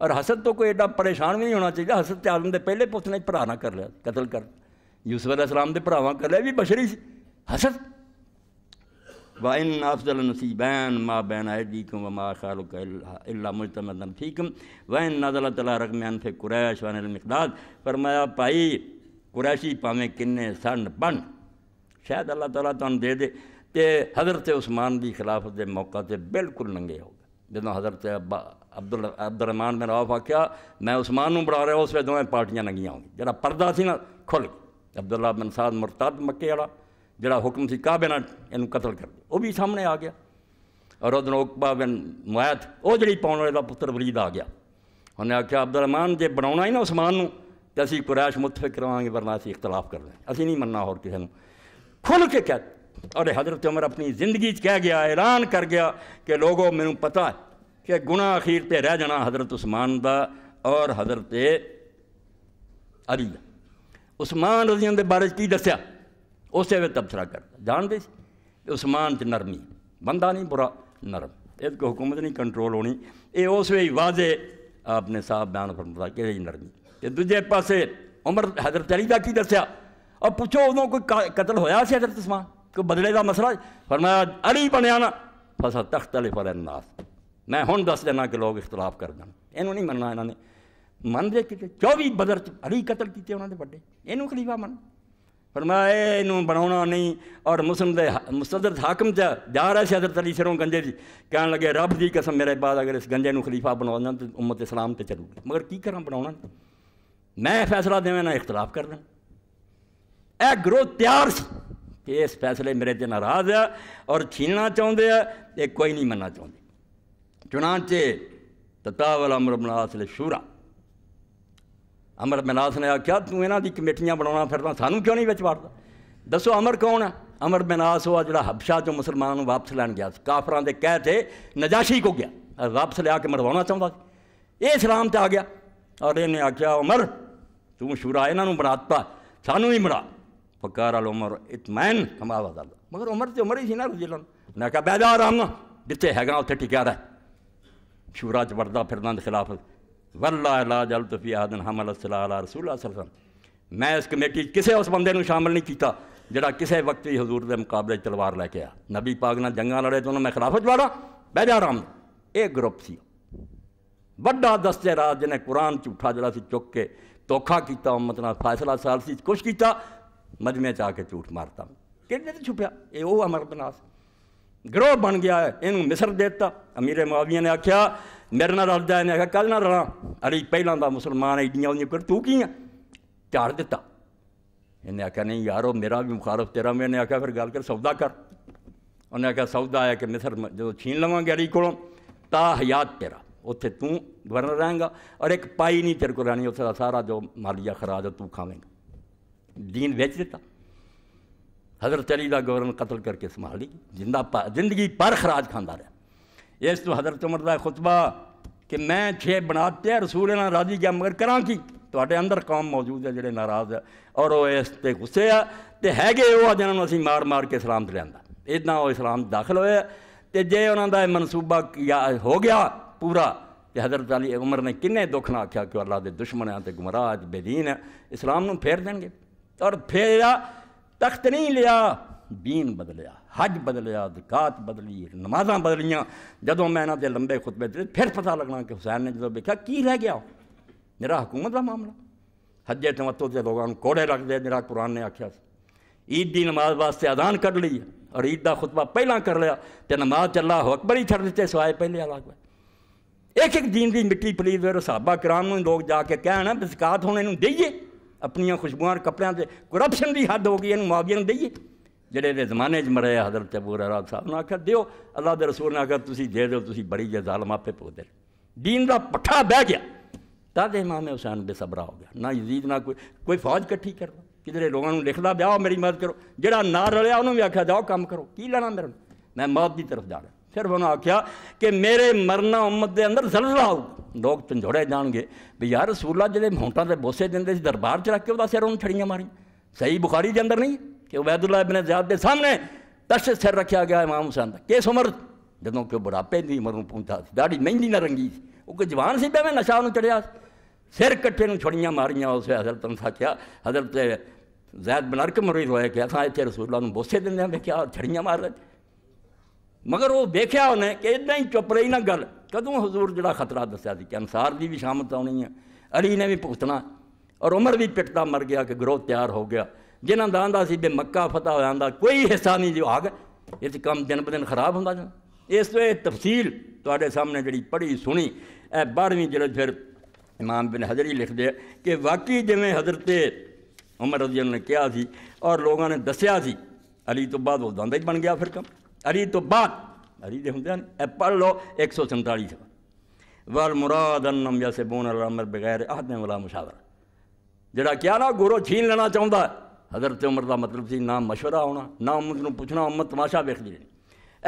और हसद तो कोई एडा परेशान भी नहीं होना चाहिए हसत से आलम के पहले पुत ने भरा ना कर लिया कतल कर यूसफ इस्लाम के भरावान कर लिया भी बछरी सी हसत व अफजल नसी बैन बैन आए जी कम ठीक व इन तला रकमैन फे कुरैश वन मकदाद पर माया भाई कुरैशी भावें किन्ने सन बन शायद अल्लाह तला तुम दे दे ते हज़रत उस्मान की खिलाफत के मौका से बिल्कुल नंगे हो गए जो हज़रत अब्बा अब्दुल अब्दुलरहमान मेरा ऑफ आख्या मैं उस्मान में बुला रहा उस वे दोवें पार्टियां नंगिया होगी जरा पर ना खुल गई अब्दुल्ला मनसाद मुरताद मक्के वाला जड़ा हुक्म से काबे बिना इन कतल कर दिया वह भी सामने आ गया और उदन उकबा बिन मुआत वो जी पाने का पुत्र वरीद आ गया उन्हें आख्या अब्दुल रहमान जो बना ही ना उस्मान असी कुरैश मुतफिक रवांगे वरना असी इख्तलाफ कर दें असी नहीं मनना और किसी खुल के कह और हजरत उमर अपनी जिंदगी कह गया ऐलान कर गया कि लोगों मैनू पता है कि गुना अखीर पर रह जाना हजरत उस्मान का और हजरत अली उस्मान रजियन के बारे की दस्या उस वे तबसरा करता जानते उस्मान च नरमी बंदा नहीं बुरा नरम इसको हुकूमत नहीं कंट्रोल होनी ये उस वे वाजे आपने साहब बयान फरमा कि नरमी तो दूजे पास उमर हजरत अली का की दसिया और पूछो उदो कोई का कतल होया हजरत समान कोई बदले का मसला पर मैं अली बनया ना फसल तख्त अली फर नास मैं हूँ दस देना कि लोग इख्तलाफ कर दें इनू नहीं मनना इन्होंने मन दे कि चौबी बदर च अली कतल किए उन्होंने व्डे इनू खलीफा मन पर फरमाया इनू बना नहीं और मुस्लिम मुसदर हाकम च जा रहा हजरत अली सिरों गंजे की कह लगे रब की कसम मेरे बाद अगर इस गंजे को खलीफा बना तो उम्मत सलाम तो चलूगी मगर की करा बना मैं फैसला देवें ना इख्तलाफ कर दें ए ग्रोह तैयार कि इस फैसले मेरे तो नाराज है और छीनना चाहते है ये कोई नहीं मनना चाहते चुनाचे ततावल अमर मनास ने शूरा अमर मनास ने आख्या तू इन की कमेटियां बना फिर सानू क्यों नहीं बच पाता दसो अमर कौन है अमर मनास वो जो हबशा चो मुसलमान वापस लैन गया काफर के कह नजाशी को गया वापस लिया के मरवा चाहता इस्लाम से आ गया ਔਰ ਇਹਨੇ ਆਖਿਆ ਉਮਰ ਤੂੰ ਸ਼ੁਰਾ ਇਹਨਾਂ ਨੂੰ ਬਣਾਤਾ ਸਾਨੂੰ ਹੀ ਬਣਾ ਫਕਾਰ ਅਲ ਉਮਰ ਇਤਮਾਨ ਕਮਾ ਵਜ਼ਲ ਮਗਰ ਉਮਰ ਤੇ ਉਮਰ ਹੀ ਸੀ ਨਾ ਰਜਲਨ ਨਾ ਕਾ ਬੈਜਾ ਆਰਾਮ ਜਿੱਥੇ ਹੈਗਾ ਉੱਥੇ ਟਿਕਿਆ ਰਹਿ ਸ਼ੂਰਾ ਚ ਵਰਦਾ ਫਿਰਦਾਂ ਦੇ ਖਿਲਾਫ ਵੱਲਾ ਲਾ ਜਲ ਤਫੀ ਆਦਨ ਹਮਲ ਸਲਾ ਅਲ ਰਸੂਲ ਅਸਲਮ ਮੈਂ ਇਸ ਕਮੇਟੀ ਕਿਸੇ ਉਸ ਬੰਦੇ ਨੂੰ ਸ਼ਾਮਲ ਨਹੀਂ ਕੀਤਾ ਜਿਹੜਾ ਕਿਸੇ ਵਕਤ ਵੀ ਹਜ਼ੂਰ ਦੇ ਮੁਕਾਬਲੇ ਤਲਵਾਰ ਲੈ ਕੇ ਆ ਨਬੀ ਪਾਕ ਨਾਲ ਜੰਗਾਂ ਲੜੇ ਤੇ ਉਹਨਾਂ ਮੈਂ ਖਿਲਾਫ ਜਵਾੜਾ ਬੈਜਾ ਆਰਾਮ ਇਹ ਗਰੁੱਪ ਸੀ व्डा दस्ते राज जिन्हें कुरान झूठा जरा चुक के धोखा किया उम्मत ना फैसला साल से कुछ किया मजमे के झूठ मारता कि छुपया यो अमर बनास ग्रोह बन गया है इन मिसर देता अमीरे मुआविया ने आख्या मेरे ना रल जाए ने आख्या कल ना रला अरे पहला का मुसलमान एडिया उन्नी कर तू कि चाड़ दिता इन्हें आख्या नहीं यार मेरा भी मुखारफ तेरा भी मैंने आख्या फिर गल कर सौदा कर उन्हें आख्या सौदा आया कि मिसर जो छीन लवेंगे अरे को हयात तेरा ਉੱਥੇ ਤੂੰ ਗਵਰਨਰ ਰਹੇਗਾ ਔਰ ਇੱਕ ਪਾਈ ਨਹੀਂ ਤੇਰੇ ਕੋਲ ਰਹਿਣੀ ਉੱਥੇ ਦਾ ਸਾਰਾ ਜੋ ਮਾਲੀਆ ਖਰਾਜ ਤੂੰ ਖਾਵੇਂਗਾ ਦੀਨ ਵੇਚ हज़रत अली का गवर्नर कतल करके संभाली जिंदा प जिंदगी पर खराज खाँदा रहा इस तो हज़रत उम्र का खुतबा कि मैं छे बनाते रसूल राजी गया मगर करा कि थोड़े अंदर कौम मौजूद है जोड़े नाराज़ है और वो इस गुस्से है तो है वो जिन्होंने असं मार मार के इस्लाम लिया इदा वो इस्लाम दाखिल होया तो जे उन्होंने मनसूबा किया हो गया पूरा कि हजरत अली उमर ने किन्ने दुख ने आख्या कि अल्लाह के दुश्मन है तो ਗੁਮਰਾਹ बेदीन है इस्लाम ਇਸਲਾਮ ਨੂੰ ਫੇਰ ਦੇਣਗੇ ਔਰ ਫੇਰਾ ਤਖਤ दीन बदलिया हज बदलिया दिकात बदली नमाजा बदलिया जदों मैं इन्होंने लंबे खुतबे दिए फिर पता लगना कि हुसैन ने जो देखा की रह गया मेरा हुकूमत का मामला हजे तमत्तो से लोगों कोड़े रख दे मेरा कुरान ने आख्या ईद की नमाज वास्ते अदान कर ली और ईद का खुतबा पहला कर लिया तो नमाज चला अकबर ही छड़ दिते सवाए पहले अलग एक एक दीन की मिट्टी पलीत फिर साबा कराम लोग जाके कहना बसकात होने देिए अपन खुशबुआ कपड़िया से करप्शन की हद हो गई इन मुआवजे देिए जड़े जमाने मरे हजरत पूरा रात साहब ने आख्या दौ अल्लाह के रसूल ने आखिर तुम दे दौ बड़ी जाल माफे पो दे दीन का पट्ठा बह गया तद मामे हुसैन बेसबरा हो गया ना यजीद ना कोई कोई फौज कट्ठी कर लो किधरे लोगों को लिखता ब्याह मेरी मदद करो जो ना रलिया उन्होंने भी आख्या जाओ कम करो की लैना मेरे मैं मौत की तरफ जा रहा ਫਿਰ ਉਹਨਾਂ ਆਖਿਆ ਕਿ ਮੇਰੇ ਮਰਨਾ ਉਮਤ ਦੇ ਅੰਦਰ ਜ਼ਲਜ਼ਲਾ ਆਊ ਲੋਕ ਝੰਜੋੜੇ ਜਾਣਗੇ ਵੀ ਯਾਰ ਰਸੂਲਾ ਜਿਹੜੇ ਮੌਂਟਾਂ ਦੇ ਬੋਸੇ ਦਿੰਦੇ ਸੀ ਦਰਬਾਰ 'ਚ ਰੱਖ ਕੇ ਉਹਦਾ ਸਿਰ ਉਹਨੂੰ ਛੜੀਆਂ ਮਾਰੀ ਸਹੀ ਬੁਖਾਰੀ ਦੇ ਅੰਦਰ ਨਹੀਂ ਕਿ ਉਬੈਦੁੱਲਾ ਇਬਨ ਜ਼ਿਆਦ ਦੇ ਸਾਹਮਣੇ ਤਸ਼ ਸਿਰ ਰੱਖਿਆ ਗਿਆ ਇਮਾਮ ਹੁਸੈਨ ਦਾ ਕਿਸ ਉਮਰ ਜਦੋਂ ਕਿ ਬੁਢਾਪੇ ਦੀ ਉਮਰ ਨੂੰ ਪਹੁੰਚਾ ਸੀ ਦਾੜੀ ਮਹਿੰਦੀ ਨਾ ਰੰਗੀ ਸੀ ਉਹ ਕਿ ਜਵਾਨ ਸੀ ਬੈਵੇਂ ਨਸ਼ਾ ਨੂੰ ਚੜਿਆ ਸਿਰ ਕੱਟੇ ਨੂੰ ਛੜੀਆਂ ਮਾਰੀਆਂ ਉਸੇ ਹਜ਼ਰਤ ਨੂੰ ਸਾਖਿਆ ਹਜ਼ਰਤ ਜ਼ੈਦ ਬਨ ਅਰਕਮ ਰੋਏ ਕਿ ਅਸਾਂ ਇੱਥੇ ਰਸੂਲਾਂ ਨੂੰ ਬੋਸੇ ਦਿੰਦੇ ਹਾਂ ਵੇਖਿਆ ਛੜੀਆਂ ਮਾਰ ਰਹੇ मगर वो देखा उन्हें कि इदा ही चुप रही ना गल कदों हजूर जरा खतरा दसा कि अंसार की भी शामत आनी है अली ने भी भुगतना और उम्र भी पिटता मर गया कि ग्रोह तैयार हो गया जिन्हें आंता से भी मक्का फतह हो जाता कोई हिस्सा नहीं जो आ गए इस काम दिन ब दिन खराब हों इस तो तफसील तेजे सामने जी पढ़ी सुनी है बारहवीं जल्द फिर इमाम बिन हजरी लिखते हैं कि वाकई जिमें हजरत उमर अजी ने कहा और लोगों ने दसिया अली तो बाद बन गया फिर कम अरी तो बात अरी देखो ध्यान पढ़ लो एक सौ सैंतालीस वर मुरादन्नम जैसे बोन अमर बगैर आहद वाला मुशावर जरा क्या ना गुरु छीन लेना चाहता हजरत उम्र का मतलब से ना मशवरा होना ना उम्मत को पूछना उम्मत तमाशा वेख लेनी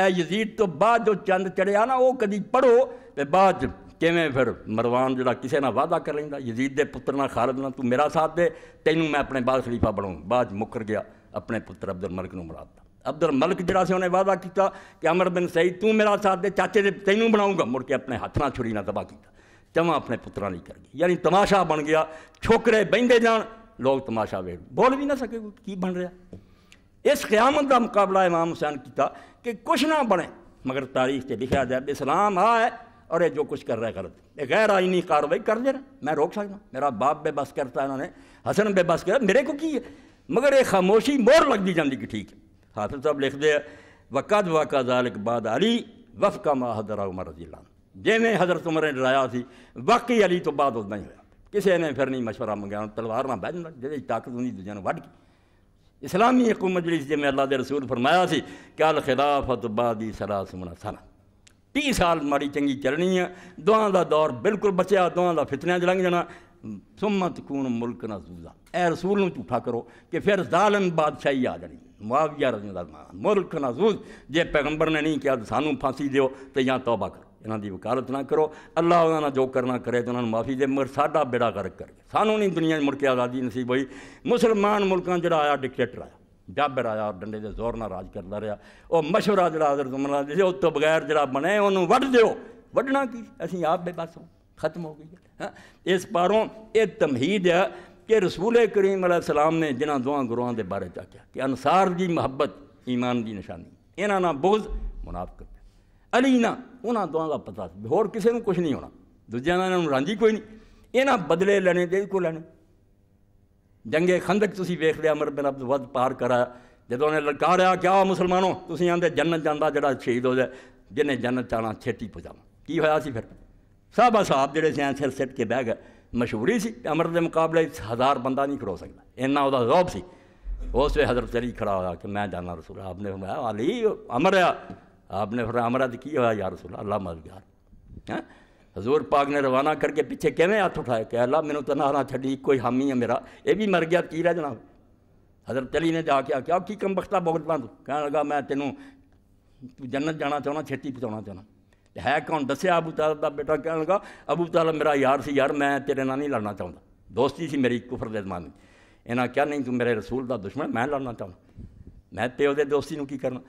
ए यजीद तो बाद जो चंद चढ़िया ना वो कभी पढ़ो तो बाद किमें फिर मरवान जरा किसी ਨਾਲ वादा कर ਲੈਂਦਾ यजीद के पुत्र ना ਖਾਲਦ ना तू मेरा साथ दे तेनू मैं अपने बाद ਖਲੀਫਾ ਬਣਾਉਂ बाद मुकर गया अपने पुत्र अब्दुल मलिक मराता अब्दुल मलिक जरा से उन्हें वादा किया कि अमर बिन सही तू मेरा साथ दे चाचे से तेनू बनाऊंगा मुड़ के अपने हाथ ना छुरी ना तबाह किया चवं अपने पुत्रा नहीं कर गई यानी तमाशा बन गया छोकरे बहेंदे जा लोग तमाशा वे बोल भी ना सके की बन रहा इस क्यामत का मुकाबला इमाम हुसैन किया कि कुछ ना बने मगर तारीख से लिखा जाए इस्लाम आ है और ये जो कुछ कर रहा है गलत ये गैर आईनी कार्रवाई कर दे रहा मैं रोक सकता मेरा बाप बेबस करता इन्होंने हसन बेबस किया मेरे को की है मगर ये खामोशी मोर लग जाती कि ठीक है हाफिज साहब लिख दे वक़द वक़ालिक बाद अली वफ़ का माँ हजरा उमर रजीला जिमें हजरत उमर ने डराया थी वाकई अली तो बाद उदा ही होया किसी ने फिर नहीं मशवरा मंगया तलवार ना बहन जी ताकत होंगी दूजे ने वढ़ गई इस्लामी हुकूमत जी जिम्मे अल्लाह के रसूल फरमाया कि कल खिलाफत बादी सरा सुमना सारा तीह साल माड़ी चंगी चलनी है दोआं का दौर बिल्कुल बचा दोआं का फितनिया च लंघ जाना सुमत खून मुल्क ना सूझा ए रसूल में झूठा करो कि फिर जालम बादशाही आ जानी मुआवजा रजन दरमान मुल्क ना सूझ जे पैगंबर ने नहीं किया तो सानू फांसी दो तो या तौबा कर इन्हों की वकालत ना करो अल्लाह उन्होंने जो करना करे तो उन्होंने माफ़ी दे मगर साडा बेड़ा गर्क कर सानू नहीं दुनिया मुड़ के आज़ादी नसीब हुई मुसलमान मुल्क जरा आया डिकटेटर आया जाबर आया और डंडे के जोर ना राज करता रहा वो मशुरा जरा अदर तुम उस तो बगैर जरा बने उन्होंने वढ़ दौ वढ़ना की असं आप बेबस हो खत्म हो गई है इस बारों तमहीद है कि रसूल करीम सलाम ने जिन्हों दोवान गुरुआ के बारे आख्या कि अंसार की मुहब्बत ईमान की निशानी इन्हों ना बोझ मुनाफक अली ना उन्होंने दोवान का पता होर किसी कुछ नहीं होना दूजे का रांझी कोई नहीं इन्ह बदले लेने दे को लैने जंगे खंदक तुम वेख लिया अमर बिन अब्द वध पार कराया जो उन्हें ललकारा क्या मुसलमानों तुम आते जन्नत जाना जरा शहीद हो जाए जिन्हें जन्नत आना छेती पहुँचाव की होया फिर सब साहब जोड़े सियां सिर सिट के बह गए मशहूरी सी अमर के मुकाबले हज़ार बंदा नहीं खड़ो सकता इन्ना वह ਉਹਦਾ से उस वे हजरत चली खड़ा ਖੜਾ कि मैं जाना रसूल आपने फरमाया अली अमर आ आपने फिर अमर तो की होया यार रसूल अल्लाह मर यार है हाँ? हजूर पाक ने रवाना करके पिछे किमें हाथ उठाया कि अल्लाह मैंने तो ना छी कोई हामी है मेरा यह भी मर गया तो की रह जाना हजरत चली ने जाके आख्या की कम बख्ता बहुत बंद कह लगा मैं तेनों जन्नत जाना चाहना छेती पहुँचा चाहना ਹੈ ਕੌਣ ਦੱਸਿਆ ਅਬੂ ਤਾਲਬ ਦਾ ਬੇਟਾ ਕਹਿਣ ਲਗਾ ਅਬੂ ਤਾਲਬ ਮੇਰਾ ਯਾਰ ਸੀ ਯਾਰ ਮੈਂ ਤੇਰੇ ਨਾਲ ਨਹੀਂ ਲੜਨਾ ਚਾਹੁੰਦਾ ਦੋਸਤੀ ਸੀ ਮੇਰੀ ਕੁਫਰ ਦੇ ਜ਼ਮਾਨੇ ਇਹਨਾਂ ਕਿਹਾ ਨਹੀਂ ਤੂੰ ਮੇਰੇ ਰਸੂਲ ਦਾ ਦੁਸ਼ਮਣ ਮੈਂ ਲੜਨਾ ਚਾਹੁੰਦਾ ਮੈਂ ਤੇ ਉਹਦੇ ਦੋਸਤੀ ਨੂੰ ਕੀ ਕਰਨਾ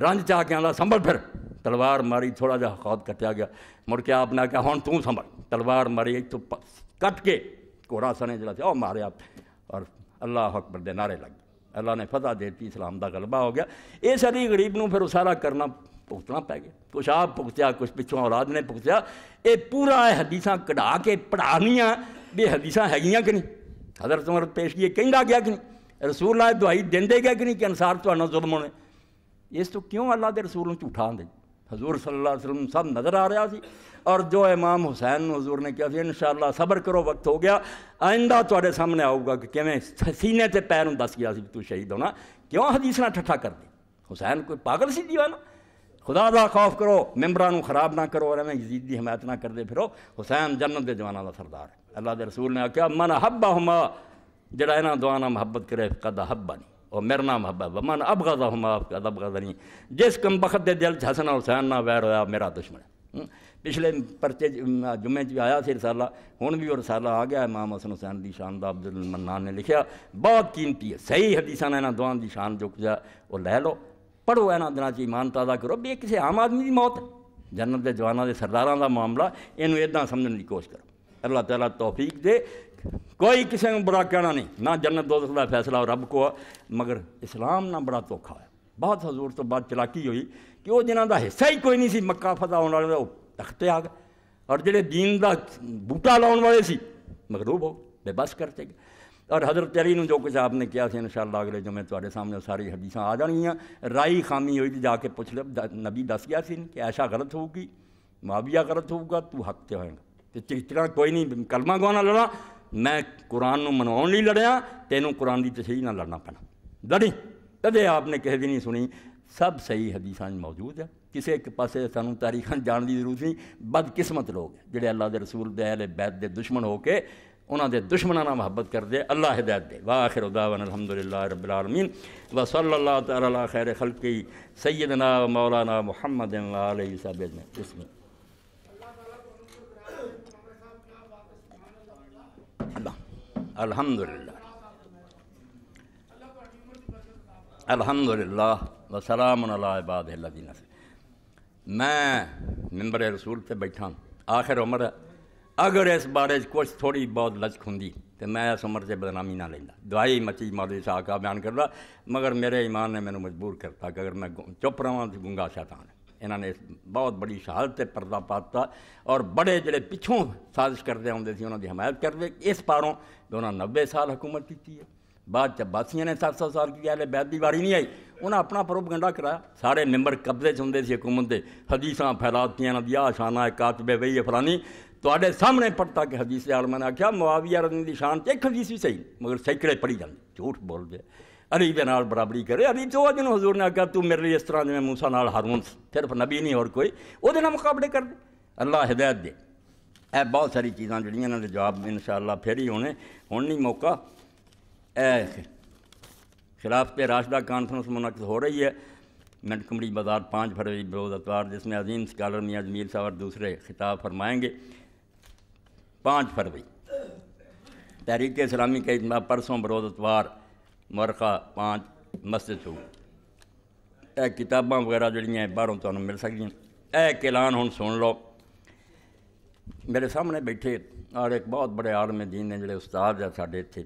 ਰੰਜ ਚਾ ਕੇ ਆਂਦਾ ਸੰਭਲ ਫਿਰ ਤਲਵਾਰ ਮਾਰੀ ਥੋੜਾ ਜਿਹਾ ਖੌਦ ਕੱਟਿਆ ਗਿਆ ਮੁੜ ਕੇ ਆਪ ਨੇ ਕਿਹਾ ਹੁਣ ਤੂੰ ਸੰਭਲ ਤਲਵਾਰ ਮਾਰੀ ਇੱਕ ਕੱਟ ਕੇ ਕੋਰਾ ਸਣੇ ਜਿਹੜਾ ਸੀ ਉਹ ਮਾਰਿਆ ਔਰ ਅੱਲਾਹ ਅਕਬਰ ਦੇ ਨਾਰੇ ਲੱਗ ਅੱਲਾਹ ਨੇ ਫਤਹ ਦਿੱਤੀ ਇਸਲਾਮ ਦਾ ਗਲਬਾ ਹੋ ਗਿਆ ਇਹ ਸਾਰੀ ਗਰੀਬ ਨੂੰ ਫਿਰ ਉਸਾਰਾ ਕਰਨਾ भुगतना पै गया कुछ आप भुगत्या कुछ पिछों औलाद ने भुगत्या ये पूरा हदीसा कटा के पढ़ानियाँ भी हदीसा है कि नहीं हजरत उम्र पेश किए ला गया कि नहीं रसूल लाए दवाई देंदे गया कि नहीं कि अनुसार तुम्हारा जुर्म होने इस तो क्यों अल्लाह के रसूल झूठा आते हजूर सल्ला वसलम सब नज़र आ रहा है और जो इमाम हुसैन हजूर ने कहा इन शाला सबर करो वक्त हो गया आइंदा थोड़े सामने आऊगा कि किमें सीने से पैर दस गया तू शहीद होना क्यों हदीसना ठट्ठा कर दी हुसैन कोई पागल सी दीवाना खुदा का खौफ करो मैंबरों खराब ना करो और एवं यजीद की हमायत ना करते फिरो हुसैन जन्नत के जवानों का सरदार है अल्लाह के रसूल ने आख्या मन हब्बा हुमा जरा इन्हों दुआना मुहब्बत करे कदा हब्बा नहीं और मेरे नाम हब्बा मन अब गजा हुमा कद अब गजा नहीं जिस कम बखत के दिल हसन हुसैन ना वैर होया मेरा दुश्मन है हम्म। पिछले परचे जुम्मे च आया से रसाला हूँ भी वो रसाला आ गया इमाम हसन हुसैन की शान का अब्दुल मन्नान ने लिखा बहुत कीमती है सही हदीसा ने इन्होंने दुआ की शान जो कुछ है वह लै लो पढ़ो ਇਹਨਾਂ ਦਿਨਾਂ 'ਚ ਇਮਾਨ ਤਾਜ਼ਾ ਕਰੋ ਵੀ ਇਹ ਕਿਸੇ ਆਮ ਆਦਮੀ ਦੀ के ਹੈ के ਦੇ का मामला इनू इदा समझने की कोशिश करो अल्लाह तला तोफीक दे कोई किसी को बुरा कहना नहीं ना जन्नत दोस्त का फैसला रब को मगर इस्लाम ना बड़ा धोखा है बहुत हजूर तो बाद चलाकी हुई कि वो जिन्हों का हिस्सा ही कोई नहीं मक्का फता आने वाले तख्ते आ गए और जोड़े दीन का बूटा लाने वाले से मगरूब हो बेबस करते गए ਔਰ ਹਜ਼ਰਤ ਅਲੀ ਨੂੰ ਜੋ ਕੁਝ ਆਪਨੇ ਕਿਹਾ ਸੀ ਇਨਸ਼ਾਅੱਲਾ ਅਗਲੇ ਜੁਮੇ ਤੁਹਾਡੇ ਸਾਹਮਣੇ ਸਾਰੀ ਹਦੀਸਾਂ ਆ ਜਾਣਗੀਆਂ ਰਾਈ ਖਾਮੀ ਹੋਈ ਤੇ ਜਾ ਕੇ ਪੁੱਛ ਲੈ ਨਬੀ ਦੱਸ ਗਿਆ ਸੀ ਕਿ ਐਸ਼ਾ ਗਲਤ ਹੋਊਗੀ ਮਾਵੀਆ ਗਲਤ ਹੋਊਗਾ ਤੂੰ ਹੱਕ ਤੇ ਹੋਏਗਾ ਤੇ ਇਸ ਤਰ੍ਹਾਂ ਕੋਈ ਨਹੀਂ ਕਲਮਾ ਗਵਾਣਾ ਲੜਾ ਮੈਂ ਕੁਰਾਨ ਨੂੰ ਮਨਾਉਣ ਲਈ ਲੜਿਆ ਤੈਨੂੰ ਕੁਰਾਨ ਦੀ ਤਸ਼ਹੀਹ ਨਾਲ ਲੜਨਾ ਪੈਣਾ ਲੜੀ ਕਦੇ ਆਪਨੇ ਕਿਸੇ ਦੀ ਨਹੀਂ ਸੁਣੀ ਸਭ ਸਹੀ ਹਦੀਸਾਂ 'ਚ ਮੌਜੂਦ ਹੈ ਕਿਸੇ ਇੱਕ ਪਾਸੇ ਸਾਨੂੰ ਤਾਰੀਖਾਂ ਜਾਣ ਦੀ ਜ਼ਰੂਰਤ ਨਹੀਂ ਬਦਕਿਸਮਤ ਲੋਕ ਜਿਹੜੇ ਅੱਲਾ ਦੇ ਰਸੂਲ ਦੇ ਅਹਲੇ ਬੈਤ ਦੇ ਦੁਸ਼ਮਣ ਹੋ ਕੇ उन्होंने दुश्मनाना मुहब्बत कर दे अल्लाह हिदायत दे वाखिर उदावन अलहमदिल्ला रबालमीन व सल्ला तला खैर खल्की सैद ना मौलाना में इसमें अलहमदिल्ला अलहमदिल्लाबादी मैं मिम्बर रसूल से बैठा आखिर उम्र अगर इस बारे कुछ थोड़ी बहुत लचक होंगी तो मैं इस उम्र से बदनामी ना लेंदा दुआई मची मौलवी साहब का बयान करदा मगर मेरे ईमान ने मैं मजबूर करता कि अगर मैं चुप रहा तो गुंगा शैतान इन्होंने बहुत बड़ी शहादत पर पाता और बड़े जड़े पिछों साजिश करते आते थे उन्होंने हमायत करते इस पारों उन्होंने नब्बे साल हुकूमत की है बाद च ने सात सौ साल की गल बैद की वारी नहीं आई उन्हें अपना गंढा कराया सारे मैंबर कब्जे च होंगे से हुकूमत के हदीसा फैलातियां नदिया शाना कातबे वही फलानी तोड़े सामने पढ़ता कि हदीस आलम ने आख्या मुआविया रदीन की शान एक हदीस भी सही मगर सैकड़े पढ़ी जाती झूठ बोल दे अली के नाल बराबरी करे अरी तो अजन हजूर ने आख्या तू मेरे लिए इस तरह जमें मूसा नाल हारून सिर्फ नबी नहीं और कोई वो मुकाबले कर दे अल्लाह हिदायत दे ए बहुत सारी चीज़ा जड़िया जवाब इन शाला फिर ही होने हूँ नहीं मौका ए खिलाफ पे राशदा कानफ्रेंस मुनद हो रही है मिनट कमड़ी बाजार पाँच फरवरी बरोज अतवार जिसमें अजीम स्कॉलर मियाँ जमील साहब और दूसरे खिताब फरमाएंगे पाँच फरवरी तहरीक इस्लामी के इजमा परसों बरोज अतवार मरखा पाँच मस्जिद छू ए किताबा वगैरह जड़ियाँ बहरों तुम तो मिल सकियाँ ए कैलान हूँ सुन लो मेरे सामने बैठे और एक बहुत बड़े आलमे दीन ने जो उस्ताद है साढ़े इतने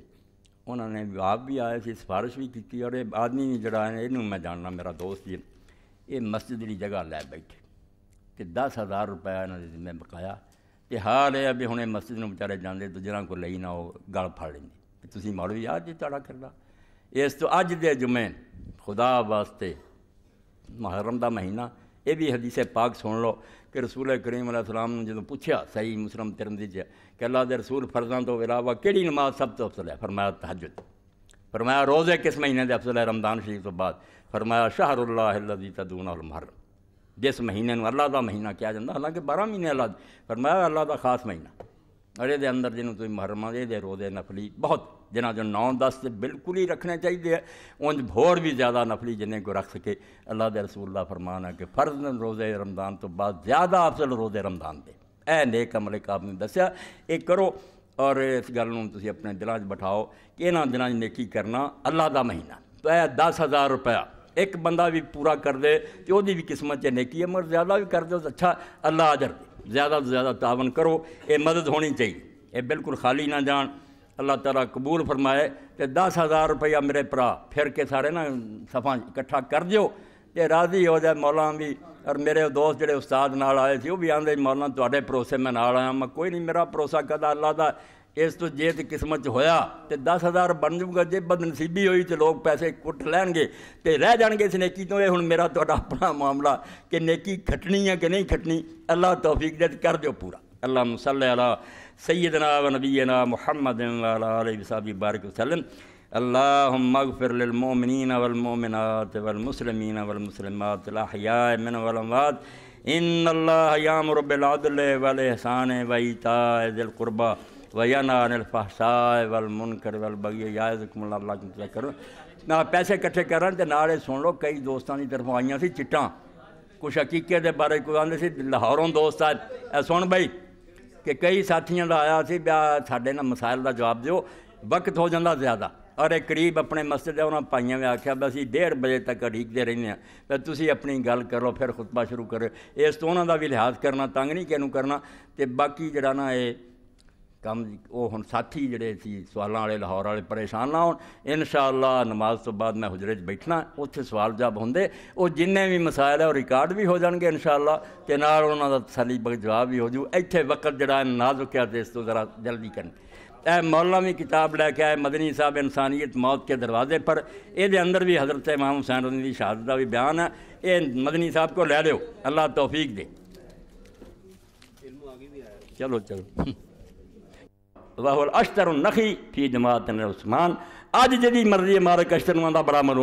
उन्होंने आप भी आए थे सिफारिश भी की और आदमी भी जरा इनू मैं जानना मेरा दोस्त जी ये मस्जिद की जगह लै बैठे तो दस हज़ार रुपया इन्होंने जिम्मे बकाया ਤੇ ਹਾਲ ਇਹ ਆ ਵੀ ਹੁਣੇ ਮਸਜਿਦ ਨੂੰ ਵਿਚਾਰੇ ਜਾਂਦੇ ਤੇ ਜਿਹਨਾਂ ਕੋਲ ਲਈ ਨਾ ਉਹ ਗਲ ਫੜ ਲੈਂਦੇ ਤੁਸੀਂ ਮਾਰੋ ਯਾਰ ਜੇ ਤੁਹਾਡਾ ਕਰਦਾ ਇਸ ਤੋਂ ਅੱਜ ਦੇ ਜੁਮੇ ਖੁਦਾ ਵਾਸਤੇ ਮੁਹਰਮ ਦਾ ਮਹੀਨਾ ਇਹ ਵੀ ਹਦੀਸੇ ਪਾਕ ਸੁਣ ਲਓ ਕਿ ਰਸੂਲ ਕਰੀਮ ਅਲੈਹ ਸਲਾਮ ਨੂੰ ਜਦੋਂ ਪੁੱਛਿਆ ਸਹੀ ਮੁਸਲਮ ਤਿਰਮਜ਼ੀ ਚ ਕਿ ਅੱਲਾ ਦੇ ਰਸੂਲ ਫਰਜ਼ਾਂ ਤੋਂ ਇਲਾਵਾ ਕਿਹੜੀ ਨਮਾਜ਼ ਸਭ ਤੋਂ ਅਫਸਲ ਹੈ ਫਰਮਾਇਆ ਤਹਜਦ ਫਰਮਾਇਆ ਰੋਜ਼ੇ ਕਿਸ ਮਹੀਨੇ ਦੇ ਅਫਸਲ ਹੈ ਰਮਦਾਨ ਸ਼ਰੀਫ ਤੋਂ ਬਾਅਦ ਫਰਮਾਇਆ ਸ਼ਹਰੁल्लाह ਅਲਜ਼ੀ ਤਦੂਨ ਅਲ ਮੁਹਰਮ ਜਿਸ ਮਹੀਨੇ ਨੂੰ ਅੱਲਾ ਦਾ ਮਹੀਨਾ ਕਿਹਾ ਜਾਂਦਾ ਹਾਲਾਂਕਿ 12 ਮਹੀਨੇ ਅੱਲਾ ਫਰਮਾਇਆ ਅੱਲਾ ਦਾ ਖਾਸ ਮਹੀਨਾ ਅਰੇ ਦੇ ਅੰਦਰ ਜਿਹਨੂੰ ਤੁਸੀਂ ਮਹਰਮਾਂ ਦੇ ਦੇ ਰੋਦੇ ਨਫਲੀ ਬਹੁਤ ਜਿਨ੍ਹਾਂ ਜੋ 9 10 ਤੇ ਬਿਲਕੁਲ ਹੀ ਰੱਖਣੇ ਚਾਹੀਦੇ ਆ ਉਹਨਾਂ ਭੋਰ ਵੀ ਜ਼ਿਆਦਾ ਨਫਲੀ ਜਿੰਨੇ ਕੋ ਰੱਖ ਸਕੇ ਅੱਲਾ ਦੇ ਰਸੂਲ ਦਾ ਫਰਮਾਨ ਹੈ ਕਿ ਫਰਜ਼ ਨੇ ਰੋਜ਼ੇ ਰਮਜ਼ਾਨ ਤੋਂ ਬਾਅਦ ਜ਼ਿਆਦਾ ਅਫਜ਼ਲ ਰੋਜ਼ੇ ਰਮਜ਼ਾਨ ਦੇ ਐ ਨੇਕ ਅਮਲ ਕਾਬ ਨੇ ਦੱਸਿਆ ਇਹ ਕਰੋ ਔਰ ਇਸ ਗੱਲ ਨੂੰ ਤੁਸੀਂ ਆਪਣੇ ਦਿਲਾਂ 'ਚ ਬਿਠਾਓ ਕਿ ਇਹਨਾਂ ਦਿਨਾਂ 'ਚ ਨੇਕੀ ਕਰਨਾ ਅੱਲਾ ਦਾ ਮਹੀਨਾ ਤਾਂ 10000 ਰੁਪਇਆ ਇੱਕ ਬੰਦਾ ਵੀ ਪੂਰਾ ਕਰ ਦੇ ਤੇ ਉਹਦੀ ਵੀ ਕਿਸਮਤ 'ਚ ਨੇਕੀ ਹੈ ਮਰ ਜ਼ਿਆਦਾ ਵੀ ਕਰਦੇ ਦਿਓ ਤਾਂ ਅੱਛਾ ਅੱਲਾ ਅਜਰ ਦੇ ਜ਼ਿਆਦਾ ਤੋਂ ਜ਼ਿਆਦਾ ਤਾਵਨ ਕਰੋ ਇਹ ਮਦਦ ਹੋਣੀ ਚਾਹੀਦੀ ਇਹ ਬਿਲਕੁਲ ਖਾਲੀ ਨਾ ਜਾਣ ਅੱਲਾਹ ਤਾਲਾ ਕਬੂਲ ਫਰਮਾਏ ਤੇ 10000 ਰੁਪਇਆ ਮੇਰੇ ਭਰਾ ਫਿਰ ਕੇ ਸਾਰੇ ਨਾ ਸਫਾਂ ਇਕੱਠਾ ਕਰ ਦਿਓ ਤੇ ਰਾਜ਼ੀ ਹੋ ਜਾ ਮੌਲਾ ਵੀ ਔਰ ਮੇਰੇ ਦੋਸਤ ਜਿਹੜੇ ਉਸਤਾਦ ਨਾਲ ਆਏ ਸੀ ਉਹ ਵੀ ਆਂਦੇ ਮੌਲਾ ਤੁਹਾਡੇ ਭਰੋਸੇ ਮੈਂ ਨਾਲ ਆਇਆ ਮੈਂ ਕੋਈ ਨਹੀਂ ਮੇਰਾ ਭਰੋਸਾ ਕਦਾ ਅੱਲਾ ਦਾ इस तो जे तो किस्मत होया तो दस हज़ार बन जूगा जे बदनसीबी हुई तो लोग पैसे कुट लैन गए तो रह जाएंगे इस नेकी तो यह हूँ मेरा तो अपना मामला कि नेकी खटनी है कि नहीं खटनी अल्लाह तोफीक दे कर दो पूरा अल्लाह मुसल्ला सईद ना नबी ना मुहम्मद साबी बारक वसलम अल्लाह मगफिर मोमिन वलमोमिनत वलमसलमीन वलमसलमत मिन वलमवाद इन अल्लाह याम रबिलादल वल एहसान वई ताबा वैन अनिल वल मुनकर वल बगिए याद मुला करो ना पैसे कट्ठे करन तो नाले सुन लो कई दोस्तों की तरफों आईया सी चिट्टा कुछ हकीके के बारे कोई आते लाहौरों दोस्त आए सुन बई कि कई साथियों का आया सी साढ़े ना मसायल का जवाब दो वक्त हो जाता ज़्यादा और करीब अपने मस्जिद है उन्होंने भाइयों में आख्या भी असं डेढ़ बजे तक अड़ीकते रहने तो तुम अपनी गल करो फिर खुतबा शुरू करो इस तो उन्होंने भी लिहाज करना तंग नहीं किनू करना तो बाकी जरा ना ये ਕੰਮ ਉਹ ਹੁਣ ਸਾਥੀ ਜਿਹੜੇ ਸੀ ਸਵਾਲਾਂ ਵਾਲੇ ਲਾਹੌਰ ਵਾਲੇ ਪਰੇਸ਼ਾਨ ਨਾ ਹੋਣ ਇਨਸ਼ਾਅੱਲਾ ਨਮਾਜ਼ ਤੋਂ ਬਾਅਦ ਮੈਂ ਹੁਜਰੇ 'ਚ ਬੈਠਣਾ ਉੱਥੇ ਸਵਾਲ ਜਵਾਬ ਹੁੰਦੇ ਉਹ ਜਿੰਨੇ ਵੀ ਮਸਾਇਲ ਹੈ ਉਹ ਰਿਕਾਰਡ ਵੀ ਹੋ ਜਾਣਗੇ ਇਨਸ਼ਾਅੱਲਾ ਤੇ ਨਾਲ ਉਹਨਾਂ ਦਾ ਤਸਲੀ ਜਵਾਬ ਵੀ ਹੋ ਜੂ ਇੱਥੇ ਵਕਤ ਜਿਹੜਾ ਨਾਜ਼ੁਕਿਆ ਤੇ ਇਸ ਤੋਂ ਜ਼ਰਾ ਜਲਦੀ ਕਰਨ ए मौलवी किताब लैके आए मदनी साहब इंसानियत मौत के दरवाजे पर ये अंदर भी हज़रत इमाम हुसैन रजी की शहादत का भी बयान है ये मदनी साहब को लै लो अल्लाह तोफीक दे चलो चलो वाहुल अश्तर नखी फी जमात ने उस्मान अज जी मर्जी मारे कश्तर बड़ा मरू